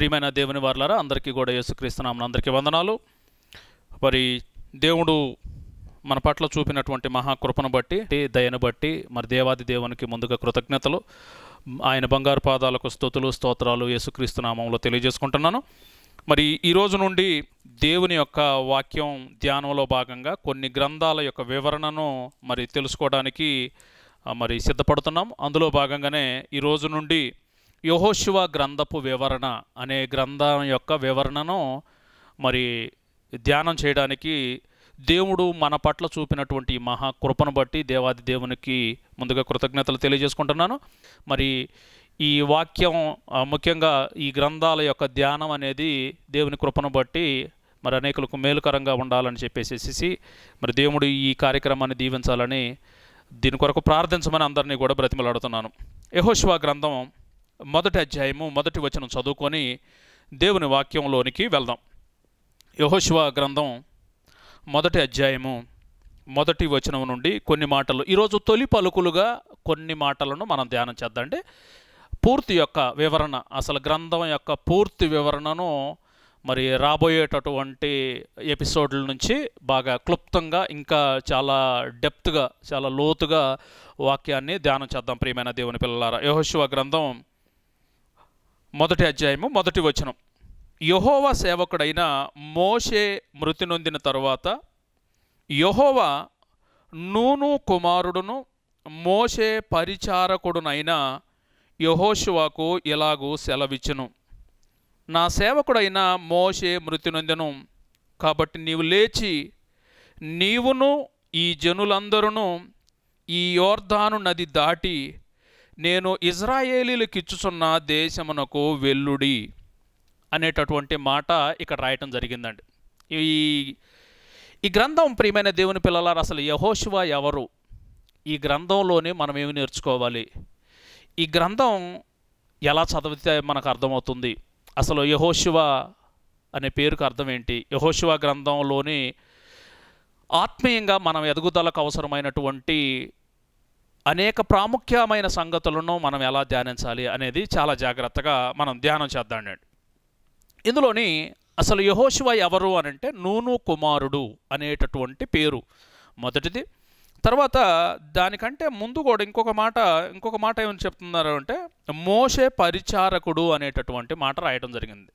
ప్రియమైన దేవుని వారులారా అందరికీ కూడా యేసుక్రీస్తున్నాము అందరికీ వందనాలు మరి దేవుడు మన పట్ల చూపినటువంటి మహాకృపను బట్టి దయను బట్టి మరి దేవాది దేవునికి ముందుగా కృతజ్ఞతలు ఆయన బంగారు పాదాలకు స్థుతులు స్తోత్రాలు యేసుక్రీస్తునామంలో తెలియజేసుకుంటున్నాను మరి ఈ రోజు నుండి దేవుని యొక్క వాక్యం ధ్యానంలో భాగంగా కొన్ని గ్రంథాల యొక్క వివరణను మరి తెలుసుకోవడానికి మరి సిద్ధపడుతున్నాం అందులో భాగంగానే ఈ రోజు నుండి యహోశివ గ్రంథపు వివరణ అనే గ్రంథం యొక్క వివరణను మరి ధ్యానం చేయడానికి దేవుడు మన పట్ల చూపినటువంటి మహా కృపను బట్టి దేవాది దేవునికి ముందుగా కృతజ్ఞతలు తెలియజేసుకుంటున్నాను మరి ఈ వాక్యం ముఖ్యంగా ఈ గ్రంథాల యొక్క ధ్యానం అనేది దేవుని కృపను బట్టి మరి అనేకులకు మేలుకరంగా ఉండాలని చెప్పేసేసి మరి దేవుడు ఈ కార్యక్రమాన్ని దీవించాలని దీని కొరకు ప్రార్థించమని అందరినీ కూడా బ్రతిమలాడుతున్నాను యహోశివ గ్రంథం మొదటి అధ్యాయము మొదటి వచనం చదువుకొని దేవుని వాక్యంలోనికి వెళ్దాం యహోశివ గ్రంథం మొదటి అధ్యాయము మొదటి వచనం నుండి కొన్ని మాటలు ఈరోజు తొలి పలుకులుగా కొన్ని మాటలను మనం ధ్యానం చేద్దాం అంటే పూర్తి యొక్క వివరణ అసలు గ్రంథం యొక్క పూర్తి వివరణను మరి రాబోయేటటువంటి ఎపిసోడ్ల నుంచి బాగా క్లుప్తంగా ఇంకా చాలా డెప్త్గా చాలా లోతుగా వాక్యాన్ని ధ్యానం చేద్దాం ప్రియమైన దేవుని పిల్లలారా యహోశివ గ్రంథం మొదటి అధ్యాయము మొదటి వచనం యహోవ సేవకుడైన మోషే మృతి నొందిన తరువాత యహోవ నూను కుమారుడును మోషే పరిచారకుడునైన యహోశివాకు ఇలాగూ సెలవిచ్చును నా సేవకుడైన మోషే మృతి నొందెను కాబట్టి నీవు లేచి నీవును ఈ జనులందరూ ఈ యోర్ధాను నది దాటి నేను ఇజ్రాయేలీలకు ఇచ్చుచున్న దేశమునకు వెల్లుడి అనేటటువంటి మాట ఇక్కడ రాయటం జరిగిందండి ఈ ఈ గ్రంథం ప్రియమైన దేవుని పిల్లలారు అసలు యహోశివ ఎవరు ఈ గ్రంథంలోనే మనం ఏమి నేర్చుకోవాలి ఈ గ్రంథం ఎలా చదివితే మనకు అర్థమవుతుంది అసలు యహోశివ అనే పేరుకు అర్థం ఏంటి యహోశివ గ్రంథంలోని ఆత్మీయంగా మనం ఎదుగుదలకు అవసరమైనటువంటి అనేక ప్రాముఖ్యమైన సంగతులను మనం ఎలా ధ్యానించాలి అనేది చాలా జాగ్రత్తగా మనం ధ్యానం అండి ఇందులోని అసలు యహోశివ ఎవరు అనంటే నూను కుమారుడు అనేటటువంటి పేరు మొదటిది తర్వాత దానికంటే ముందు కూడా ఇంకొక మాట ఇంకొక మాట ఏమని చెప్తున్నారు అంటే మోషే పరిచారకుడు అనేటటువంటి మాట రాయడం జరిగింది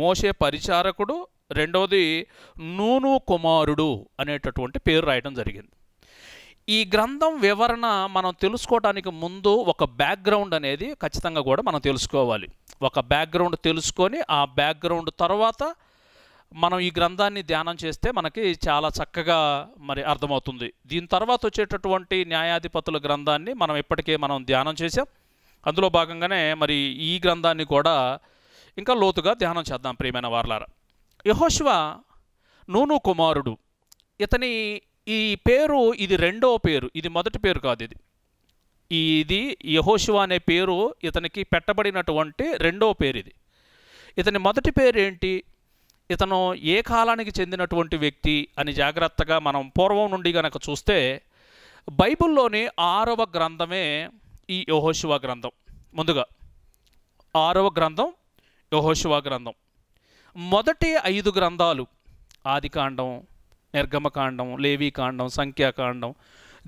మోషే పరిచారకుడు రెండవది నూను కుమారుడు అనేటటువంటి పేరు రాయడం జరిగింది ఈ గ్రంథం వివరణ మనం తెలుసుకోవడానికి ముందు ఒక బ్యాక్గ్రౌండ్ అనేది ఖచ్చితంగా కూడా మనం తెలుసుకోవాలి ఒక బ్యాక్గ్రౌండ్ తెలుసుకొని ఆ బ్యాక్గ్రౌండ్ తర్వాత మనం ఈ గ్రంథాన్ని ధ్యానం చేస్తే మనకి చాలా చక్కగా మరి అర్థమవుతుంది దీని తర్వాత వచ్చేటటువంటి న్యాయాధిపతుల గ్రంథాన్ని మనం ఇప్పటికే మనం ధ్యానం చేసాం అందులో భాగంగానే మరి ఈ గ్రంథాన్ని కూడా ఇంకా లోతుగా ధ్యానం చేద్దాం ప్రియమైన వార్లారా యహోశివ నూను కుమారుడు ఇతని ఈ పేరు ఇది రెండవ పేరు ఇది మొదటి పేరు కాదు ఇది ఇది యహోశివ అనే పేరు ఇతనికి పెట్టబడినటువంటి రెండవ పేరు ఇది ఇతని మొదటి పేరు ఏంటి ఇతను ఏ కాలానికి చెందినటువంటి వ్యక్తి అని జాగ్రత్తగా మనం పూర్వం నుండి కనుక చూస్తే బైబిల్లోని ఆరవ గ్రంథమే ఈ యహోశివ గ్రంథం ముందుగా ఆరవ గ్రంథం యహోశివ గ్రంథం మొదటి ఐదు గ్రంథాలు ఆదికాండం నిర్గమకాండం లేవీకాండం సంఖ్యాకాండం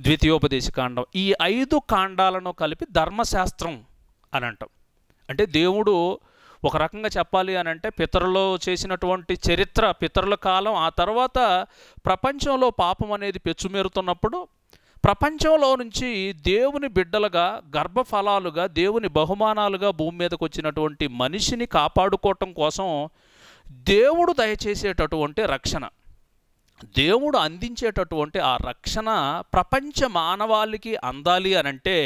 ద్వితీయోపదేశ కాండం ఈ ఐదు కాండాలను కలిపి ధర్మశాస్త్రం అని అంటాం అంటే దేవుడు ఒక రకంగా చెప్పాలి అని అంటే పితరులు చేసినటువంటి చరిత్ర పితరుల కాలం ఆ తర్వాత ప్రపంచంలో పాపం అనేది పెచ్చుమేరుతున్నప్పుడు ప్రపంచంలో నుంచి దేవుని బిడ్డలుగా గర్భఫలాలుగా దేవుని బహుమానాలుగా భూమి మీదకు వచ్చినటువంటి మనిషిని కాపాడుకోవటం కోసం దేవుడు దయచేసేటటువంటి రక్షణ దేవుడు అందించేటటువంటి ఆ రక్షణ ప్రపంచ మానవాళికి అందాలి అనంటే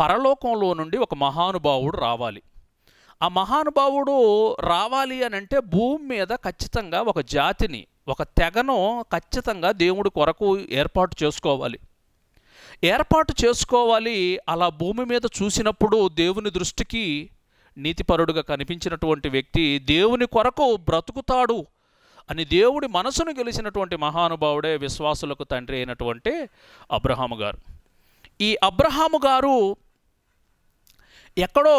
పరలోకంలో నుండి ఒక మహానుభావుడు రావాలి ఆ మహానుభావుడు రావాలి అనంటే భూమి మీద ఖచ్చితంగా ఒక జాతిని ఒక తెగను ఖచ్చితంగా దేవుడి కొరకు ఏర్పాటు చేసుకోవాలి ఏర్పాటు చేసుకోవాలి అలా భూమి మీద చూసినప్పుడు దేవుని దృష్టికి నీతిపరుడుగా కనిపించినటువంటి వ్యక్తి దేవుని కొరకు బ్రతుకుతాడు అని దేవుడి మనసును గెలిచినటువంటి మహానుభావుడే విశ్వాసులకు తండ్రి అయినటువంటి అబ్రహాము గారు ఈ అబ్రహాము గారు ఎక్కడో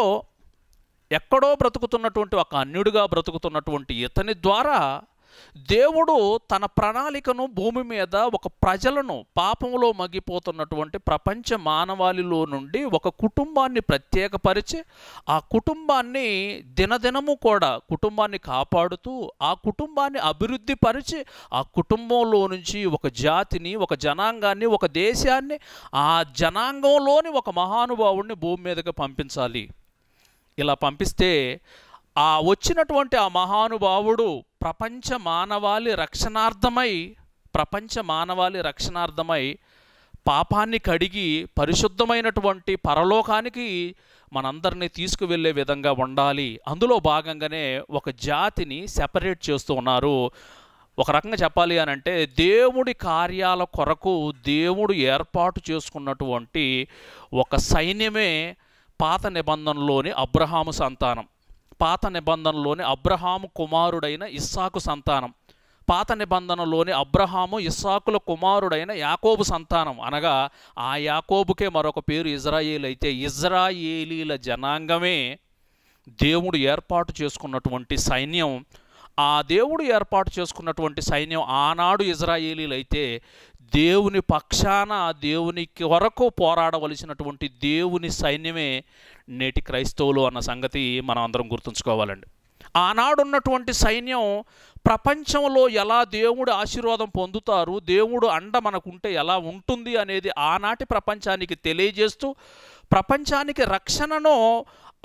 ఎక్కడో బ్రతుకుతున్నటువంటి ఒక అన్యుడిగా బ్రతుకుతున్నటువంటి ఇతని ద్వారా దేవుడు తన ప్రణాళికను భూమి మీద ఒక ప్రజలను పాపంలో మగ్గిపోతున్నటువంటి ప్రపంచ మానవాళిలో నుండి ఒక కుటుంబాన్ని ప్రత్యేకపరిచి ఆ కుటుంబాన్ని దినదినము కూడా కుటుంబాన్ని కాపాడుతూ ఆ కుటుంబాన్ని అభివృద్ధి పరిచి ఆ కుటుంబంలో నుంచి ఒక జాతిని ఒక జనాంగాన్ని ఒక దేశాన్ని ఆ జనాంగంలోని ఒక మహానుభావుడిని భూమి మీదకి పంపించాలి ఇలా పంపిస్తే ఆ వచ్చినటువంటి ఆ మహానుభావుడు ప్రపంచ మానవాళి రక్షణార్థమై ప్రపంచ మానవాళి రక్షణార్థమై పాపాన్ని కడిగి పరిశుద్ధమైనటువంటి పరలోకానికి మనందరినీ తీసుకువెళ్ళే విధంగా ఉండాలి అందులో భాగంగానే ఒక జాతిని సెపరేట్ చేస్తూ ఉన్నారు ఒక రకంగా చెప్పాలి అని అంటే దేవుడి కార్యాల కొరకు దేవుడు ఏర్పాటు చేసుకున్నటువంటి ఒక సైన్యమే పాత నిబంధనలోని అబ్రహాము సంతానం పాత నిబంధనలోని అబ్రహాము కుమారుడైన ఇస్సాకు సంతానం పాత నిబంధనలోని అబ్రహాము ఇస్సాకుల కుమారుడైన యాకోబు సంతానం అనగా ఆ యాకోబుకే మరొక పేరు ఇజ్రాయేల్ అయితే ఇజ్రాయేలీల జనాంగమే దేవుడు ఏర్పాటు చేసుకున్నటువంటి సైన్యం ఆ దేవుడు ఏర్పాటు చేసుకున్నటువంటి సైన్యం ఆనాడు ఇజ్రాయేలీలు అయితే దేవుని పక్షాన దేవునికి వరకు పోరాడవలసినటువంటి దేవుని సైన్యమే నేటి క్రైస్తవులు అన్న సంగతి మనం అందరం గుర్తుంచుకోవాలండి ఆనాడున్నటువంటి సైన్యం ప్రపంచంలో ఎలా దేవుడు ఆశీర్వాదం పొందుతారు దేవుడు అండ మనకుంటే ఎలా ఉంటుంది అనేది ఆనాటి ప్రపంచానికి తెలియజేస్తూ ప్రపంచానికి రక్షణను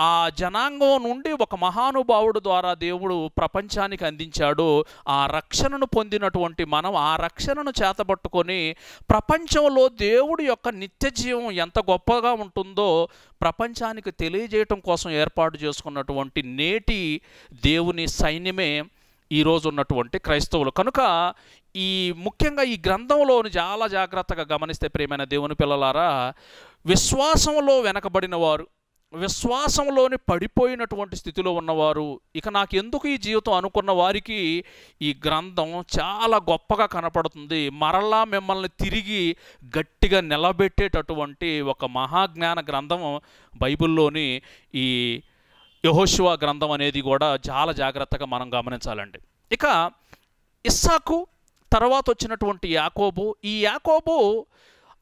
ఆ జనాంగం నుండి ఒక మహానుభావుడు ద్వారా దేవుడు ప్రపంచానికి అందించాడు ఆ రక్షణను పొందినటువంటి మనం ఆ రక్షణను చేతబట్టుకొని ప్రపంచంలో దేవుడి యొక్క నిత్య జీవం ఎంత గొప్పగా ఉంటుందో ప్రపంచానికి తెలియజేయటం కోసం ఏర్పాటు చేసుకున్నటువంటి నేటి దేవుని సైన్యమే ఈరోజు ఉన్నటువంటి క్రైస్తవులు కనుక ఈ ముఖ్యంగా ఈ గ్రంథంలోని చాలా జాగ్రత్తగా గమనిస్తే ప్రేమైన దేవుని పిల్లలారా విశ్వాసంలో వెనకబడిన వారు విశ్వాసంలోని పడిపోయినటువంటి స్థితిలో ఉన్నవారు ఇక నాకు ఎందుకు ఈ జీవితం అనుకున్న వారికి ఈ గ్రంథం చాలా గొప్పగా కనపడుతుంది మరలా మిమ్మల్ని తిరిగి గట్టిగా నిలబెట్టేటటువంటి ఒక మహాజ్ఞాన గ్రంథం బైబిల్లోని ఈ యహోశివ గ్రంథం అనేది కూడా చాలా జాగ్రత్తగా మనం గమనించాలండి ఇక ఇస్సాకు తర్వాత వచ్చినటువంటి యాకోబు ఈ యాకోబు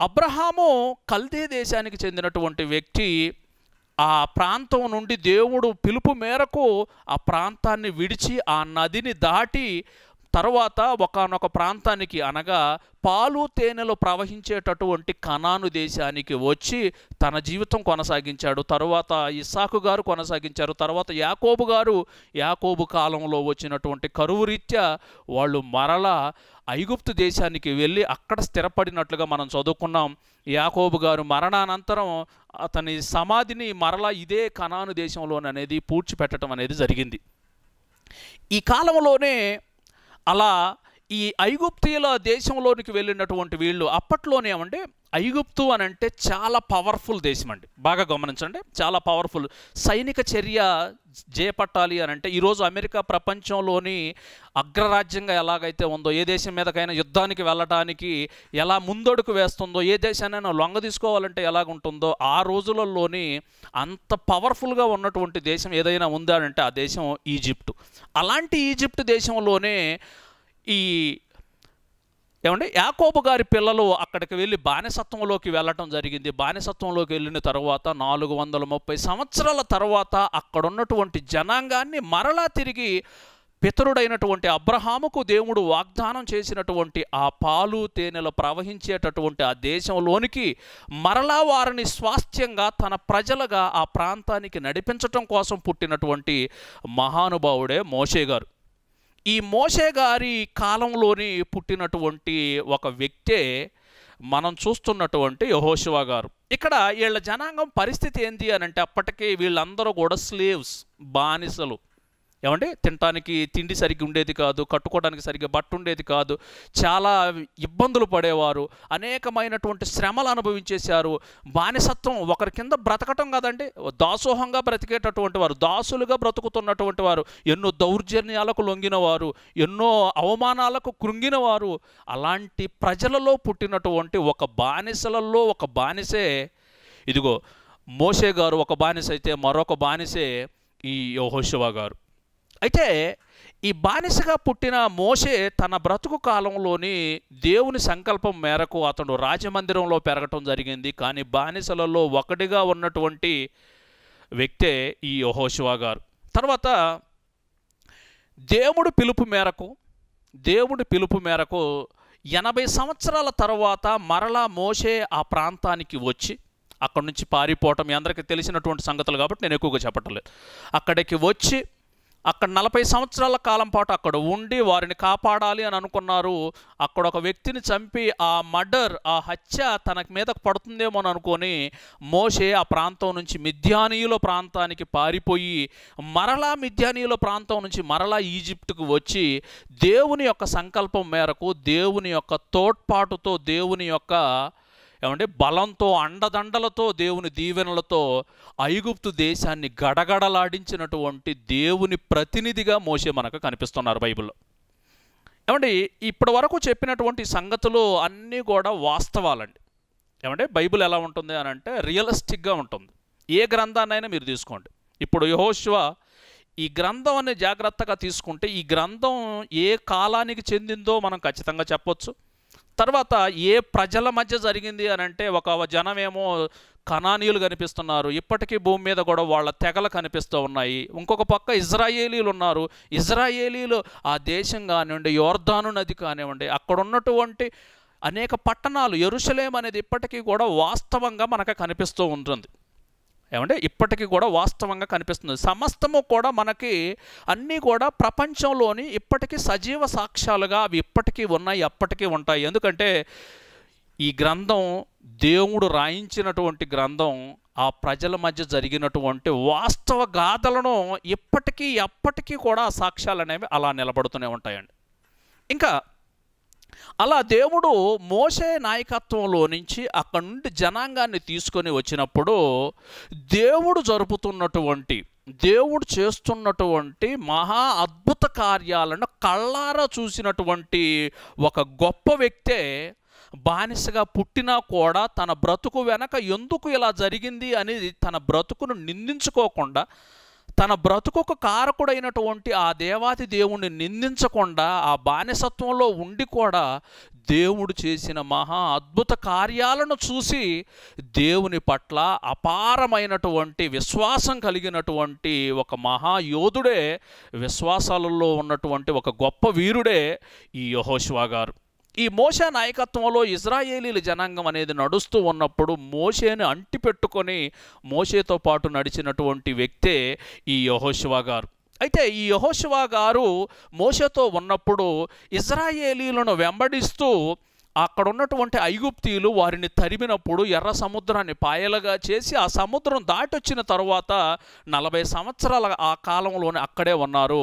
అబ్రహాము కల్దే దేశానికి చెందినటువంటి వ్యక్తి ఆ ప్రాంతం నుండి దేవుడు పిలుపు మేరకు ఆ ప్రాంతాన్ని విడిచి ఆ నదిని దాటి తర్వాత ఒకనొక ప్రాంతానికి అనగా పాలు తేనెలు ప్రవహించేటటువంటి కనాను దేశానికి వచ్చి తన జీవితం కొనసాగించాడు తర్వాత ఇస్సాకు గారు కొనసాగించారు తర్వాత యాకోబు గారు యాకోబు కాలంలో వచ్చినటువంటి కరువు రీత్యా వాళ్ళు మరలా ఐగుప్తు దేశానికి వెళ్ళి అక్కడ స్థిరపడినట్లుగా మనం చదువుకున్నాం యాకోబు గారు మరణానంతరం అతని సమాధిని మరలా ఇదే కనాను దేశంలోననేది పూడ్చిపెట్టడం అనేది జరిగింది ఈ కాలంలోనే అలా ఈ ఐగుప్తీయుల దేశంలోనికి వెళ్ళినటువంటి వీళ్ళు అప్పట్లోనే ఏమంటే ఐగుప్తు అని అంటే చాలా పవర్ఫుల్ దేశం అండి బాగా గమనించండి చాలా పవర్ఫుల్ సైనిక చర్య చేపట్టాలి అని అంటే ఈరోజు అమెరికా ప్రపంచంలోని అగ్రరాజ్యంగా ఎలాగైతే ఉందో ఏ దేశం మీదకైనా యుద్ధానికి వెళ్ళడానికి ఎలా ముందడుకు వేస్తుందో ఏ దేశానైనా లొంగ తీసుకోవాలంటే ఎలాగుంటుందో ఆ రోజులలోని అంత పవర్ఫుల్గా ఉన్నటువంటి దేశం ఏదైనా ఉందా అంటే ఆ దేశం ఈజిప్టు అలాంటి ఈజిప్ట్ దేశంలోనే ఈ ఏమంటే యాకోబు గారి పిల్లలు అక్కడికి వెళ్ళి బానిసత్వంలోకి వెళ్ళటం జరిగింది బానిసత్వంలోకి వెళ్ళిన తర్వాత నాలుగు వందల ముప్పై సంవత్సరాల తర్వాత అక్కడున్నటువంటి జనాంగాన్ని మరలా తిరిగి పితరుడైనటువంటి అబ్రహాముకు దేవుడు వాగ్దానం చేసినటువంటి ఆ పాలు తేనెలు ప్రవహించేటటువంటి ఆ దేశంలోనికి మరలా వారిని స్వాస్థ్యంగా తన ప్రజలుగా ఆ ప్రాంతానికి నడిపించటం కోసం పుట్టినటువంటి మహానుభావుడే మోషే గారు ఈ మోషే గారి కాలంలోని పుట్టినటువంటి ఒక వ్యక్తే మనం చూస్తున్నటువంటి యహోశివ గారు ఇక్కడ వీళ్ళ జనాంగం పరిస్థితి ఏంటి అని అంటే అప్పటికే వీళ్ళందరూ కూడా స్లేవ్స్ బానిసలు ఏమంటే తినటానికి తిండి సరిగ్గా ఉండేది కాదు కట్టుకోవడానికి సరిగ్గా బట్ట ఉండేది కాదు చాలా ఇబ్బందులు పడేవారు అనేకమైనటువంటి శ్రమలు అనుభవించేశారు బానిసత్వం ఒకరి కింద బ్రతకటం కాదండి దాసోహంగా బ్రతికేటటువంటి వారు దాసులుగా బ్రతుకుతున్నటువంటి వారు ఎన్నో దౌర్జన్యాలకు లొంగినవారు ఎన్నో అవమానాలకు కృంగినవారు అలాంటి ప్రజలలో పుట్టినటువంటి ఒక బానిసలలో ఒక బానిసే ఇదిగో మోసే గారు ఒక బానిస అయితే మరొక బానిసే ఈ యోహోశివ గారు అయితే ఈ బానిసగా పుట్టిన మోషే తన బ్రతుకు కాలంలోని దేవుని సంకల్పం మేరకు అతడు రాజమందిరంలో పెరగటం జరిగింది కానీ బానిసలలో ఒకటిగా ఉన్నటువంటి వ్యక్తే ఈ యహోశివా గారు తర్వాత దేవుడు పిలుపు మేరకు దేవుడి పిలుపు మేరకు ఎనభై సంవత్సరాల తర్వాత మరలా మోసే ఆ ప్రాంతానికి వచ్చి అక్కడి నుంచి పారిపోవటం అందరికీ తెలిసినటువంటి సంగతులు కాబట్టి నేను ఎక్కువగా చెప్పటం లేదు అక్కడికి వచ్చి అక్కడ నలభై సంవత్సరాల కాలం పాటు అక్కడ ఉండి వారిని కాపాడాలి అని అనుకున్నారు అక్కడ ఒక వ్యక్తిని చంపి ఆ మర్డర్ ఆ హత్య తన మీదకు పడుతుందేమో అని అనుకొని మోషే ఆ ప్రాంతం నుంచి మిథ్యానీయుల ప్రాంతానికి పారిపోయి మరలా మిథ్యానీయుల ప్రాంతం నుంచి మరలా ఈజిప్ట్కు వచ్చి దేవుని యొక్క సంకల్పం మేరకు దేవుని యొక్క తోడ్పాటుతో దేవుని యొక్క ఏమంటే బలంతో అండదండలతో దేవుని దీవెనలతో ఐగుప్తు దేశాన్ని గడగడలాడించినటువంటి దేవుని ప్రతినిధిగా మోసే మనకు కనిపిస్తున్నారు బైబిల్లో ఏమంటే ఇప్పటి వరకు చెప్పినటువంటి సంగతులు అన్నీ కూడా వాస్తవాలండి ఏమంటే బైబిల్ ఎలా ఉంటుంది అని అంటే రియలిస్టిక్గా ఉంటుంది ఏ గ్రంథాన్నైనా మీరు తీసుకోండి ఇప్పుడు యహోశివ ఈ గ్రంథం అనే జాగ్రత్తగా తీసుకుంటే ఈ గ్రంథం ఏ కాలానికి చెందిందో మనం ఖచ్చితంగా చెప్పొచ్చు తర్వాత ఏ ప్రజల మధ్య జరిగింది అని అంటే ఒక జనమేమో కణానీయులు కనిపిస్తున్నారు ఇప్పటికీ భూమి మీద కూడా వాళ్ళ తెగలు కనిపిస్తూ ఉన్నాయి ఇంకొక పక్క ఇజ్రాయేలీలు ఉన్నారు ఇజ్రాయేలీలు ఆ దేశం కానివ్వండి యోర్ధాను నది కానివ్వండి అక్కడ ఉన్నటువంటి అనేక పట్టణాలు ఎరుసలేం అనేది ఇప్పటికీ కూడా వాస్తవంగా మనకు కనిపిస్తూ ఉంటుంది ఏమంటే ఇప్పటికీ కూడా వాస్తవంగా కనిపిస్తుంది సమస్తము కూడా మనకి అన్నీ కూడా ప్రపంచంలోని ఇప్పటికీ సజీవ సాక్ష్యాలుగా అవి ఇప్పటికీ ఉన్నాయి అప్పటికీ ఉంటాయి ఎందుకంటే ఈ గ్రంథం దేవుడు రాయించినటువంటి గ్రంథం ఆ ప్రజల మధ్య జరిగినటువంటి వాస్తవ గాథలను ఇప్పటికీ ఎప్పటికీ కూడా ఆ సాక్ష్యాలు అనేవి అలా నిలబడుతూనే ఉంటాయండి ఇంకా అలా దేవుడు మోసే నాయకత్వంలో నుంచి అక్కడి నుండి జనాంగాన్ని తీసుకొని వచ్చినప్పుడు దేవుడు జరుపుతున్నటువంటి దేవుడు చేస్తున్నటువంటి మహా అద్భుత కార్యాలను కళ్ళారా చూసినటువంటి ఒక గొప్ప వ్యక్తే బానిసగా పుట్టినా కూడా తన బ్రతుకు వెనక ఎందుకు ఇలా జరిగింది అనేది తన బ్రతుకును నిందించుకోకుండా తన బ్రతుకుకు కారకుడైనటువంటి ఆ దేవాది దేవుణ్ణి నిందించకుండా ఆ బానిసత్వంలో ఉండి కూడా దేవుడు చేసిన మహా అద్భుత కార్యాలను చూసి దేవుని పట్ల అపారమైనటువంటి విశ్వాసం కలిగినటువంటి ఒక మహాయోధుడే విశ్వాసాలలో ఉన్నటువంటి ఒక గొప్ప వీరుడే ఈ యహోశివా గారు ఈ మోషే నాయకత్వంలో ఇజ్రాయేలీల జనాంగం అనేది నడుస్తూ ఉన్నప్పుడు మోషేని అంటిపెట్టుకొని మోషేతో పాటు నడిచినటువంటి వ్యక్తే ఈ యహోశివా గారు అయితే ఈ యహోశివా గారు మోషతో ఉన్నప్పుడు ఇజ్రాయేలీలను వెంబడిస్తూ అక్కడ ఉన్నటువంటి ఐగుప్తీయులు వారిని తరిమినప్పుడు ఎర్ర సముద్రాన్ని పాయలుగా చేసి ఆ సముద్రం దాటొచ్చిన తర్వాత నలభై సంవత్సరాల ఆ కాలంలోనే అక్కడే ఉన్నారు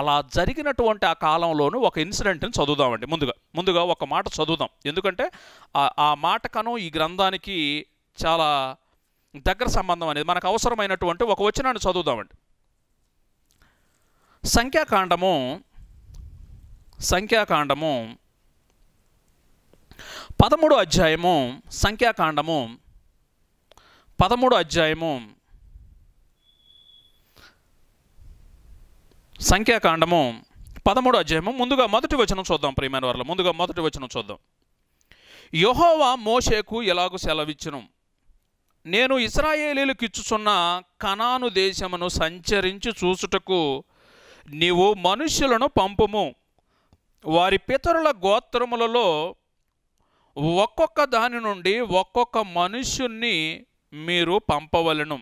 అలా జరిగినటువంటి ఆ కాలంలోనూ ఒక ఇన్సిడెంట్ని చదువుదామండి ముందుగా ముందుగా ఒక మాట చదువుదాం ఎందుకంటే ఆ మాటకను ఈ గ్రంథానికి చాలా దగ్గర సంబంధం అనేది మనకు అవసరమైనటువంటి ఒక వచనాన్ని చదువుదామండి సంఖ్యాకాండము సంఖ్యాకాండము పదమూడు అధ్యాయము సంఖ్యాకాండము పదమూడు అధ్యాయము సంఖ్యాకాండము పదమూడు అధ్యాయము ముందుగా మొదటి వచనం చూద్దాం ప్రియమైన వారిలో ముందుగా మొదటి వచనం చూద్దాం యహోవా మోషేకు ఎలాగు సెలవిచ్చును నేను ఇస్రాయేలీలకు ఇచ్చుచున్న కనాను దేశమును సంచరించి చూసుటకు నీవు మనుష్యులను పంపుము వారి పితరుల గోత్రములలో ఒక్కొక్క దాని నుండి ఒక్కొక్క మనుష్యుణ్ణి మీరు పంపవలను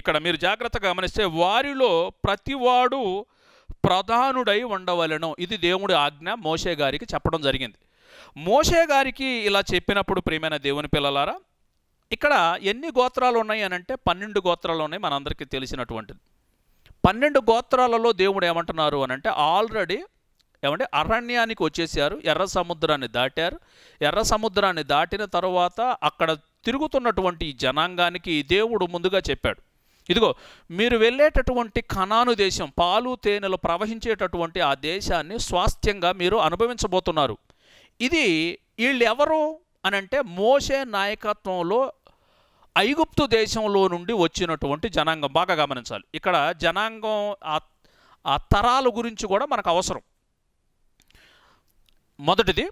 ఇక్కడ మీరు జాగ్రత్తగా గమనిస్తే వారిలో ప్రతివాడు ప్రధానుడై ఉండవలను ఇది దేవుడి ఆజ్ఞ మోషే గారికి చెప్పడం జరిగింది మోషే గారికి ఇలా చెప్పినప్పుడు ప్రియమైన దేవుని పిల్లలారా ఇక్కడ ఎన్ని గోత్రాలు ఉన్నాయి అని అంటే పన్నెండు గోత్రాలు ఉన్నాయి మనందరికీ తెలిసినటువంటిది పన్నెండు గోత్రాలలో దేవుడు ఏమంటున్నారు అని అంటే ఆల్రెడీ ఏమంటే అరణ్యానికి వచ్చేసారు ఎర్ర సముద్రాన్ని దాటారు ఎర్ర సముద్రాన్ని దాటిన తర్వాత అక్కడ తిరుగుతున్నటువంటి జనాంగానికి దేవుడు ముందుగా చెప్పాడు ఇదిగో మీరు వెళ్ళేటటువంటి కణాను దేశం పాలు తేనెలు ప్రవహించేటటువంటి ఆ దేశాన్ని స్వాస్థ్యంగా మీరు అనుభవించబోతున్నారు ఇది వీళ్ళెవరు అనంటే మోసే నాయకత్వంలో ఐగుప్తు దేశంలో నుండి వచ్చినటువంటి జనాంగం బాగా గమనించాలి ఇక్కడ జనాంగం ఆ తరాల గురించి కూడా మనకు అవసరం మొదటిది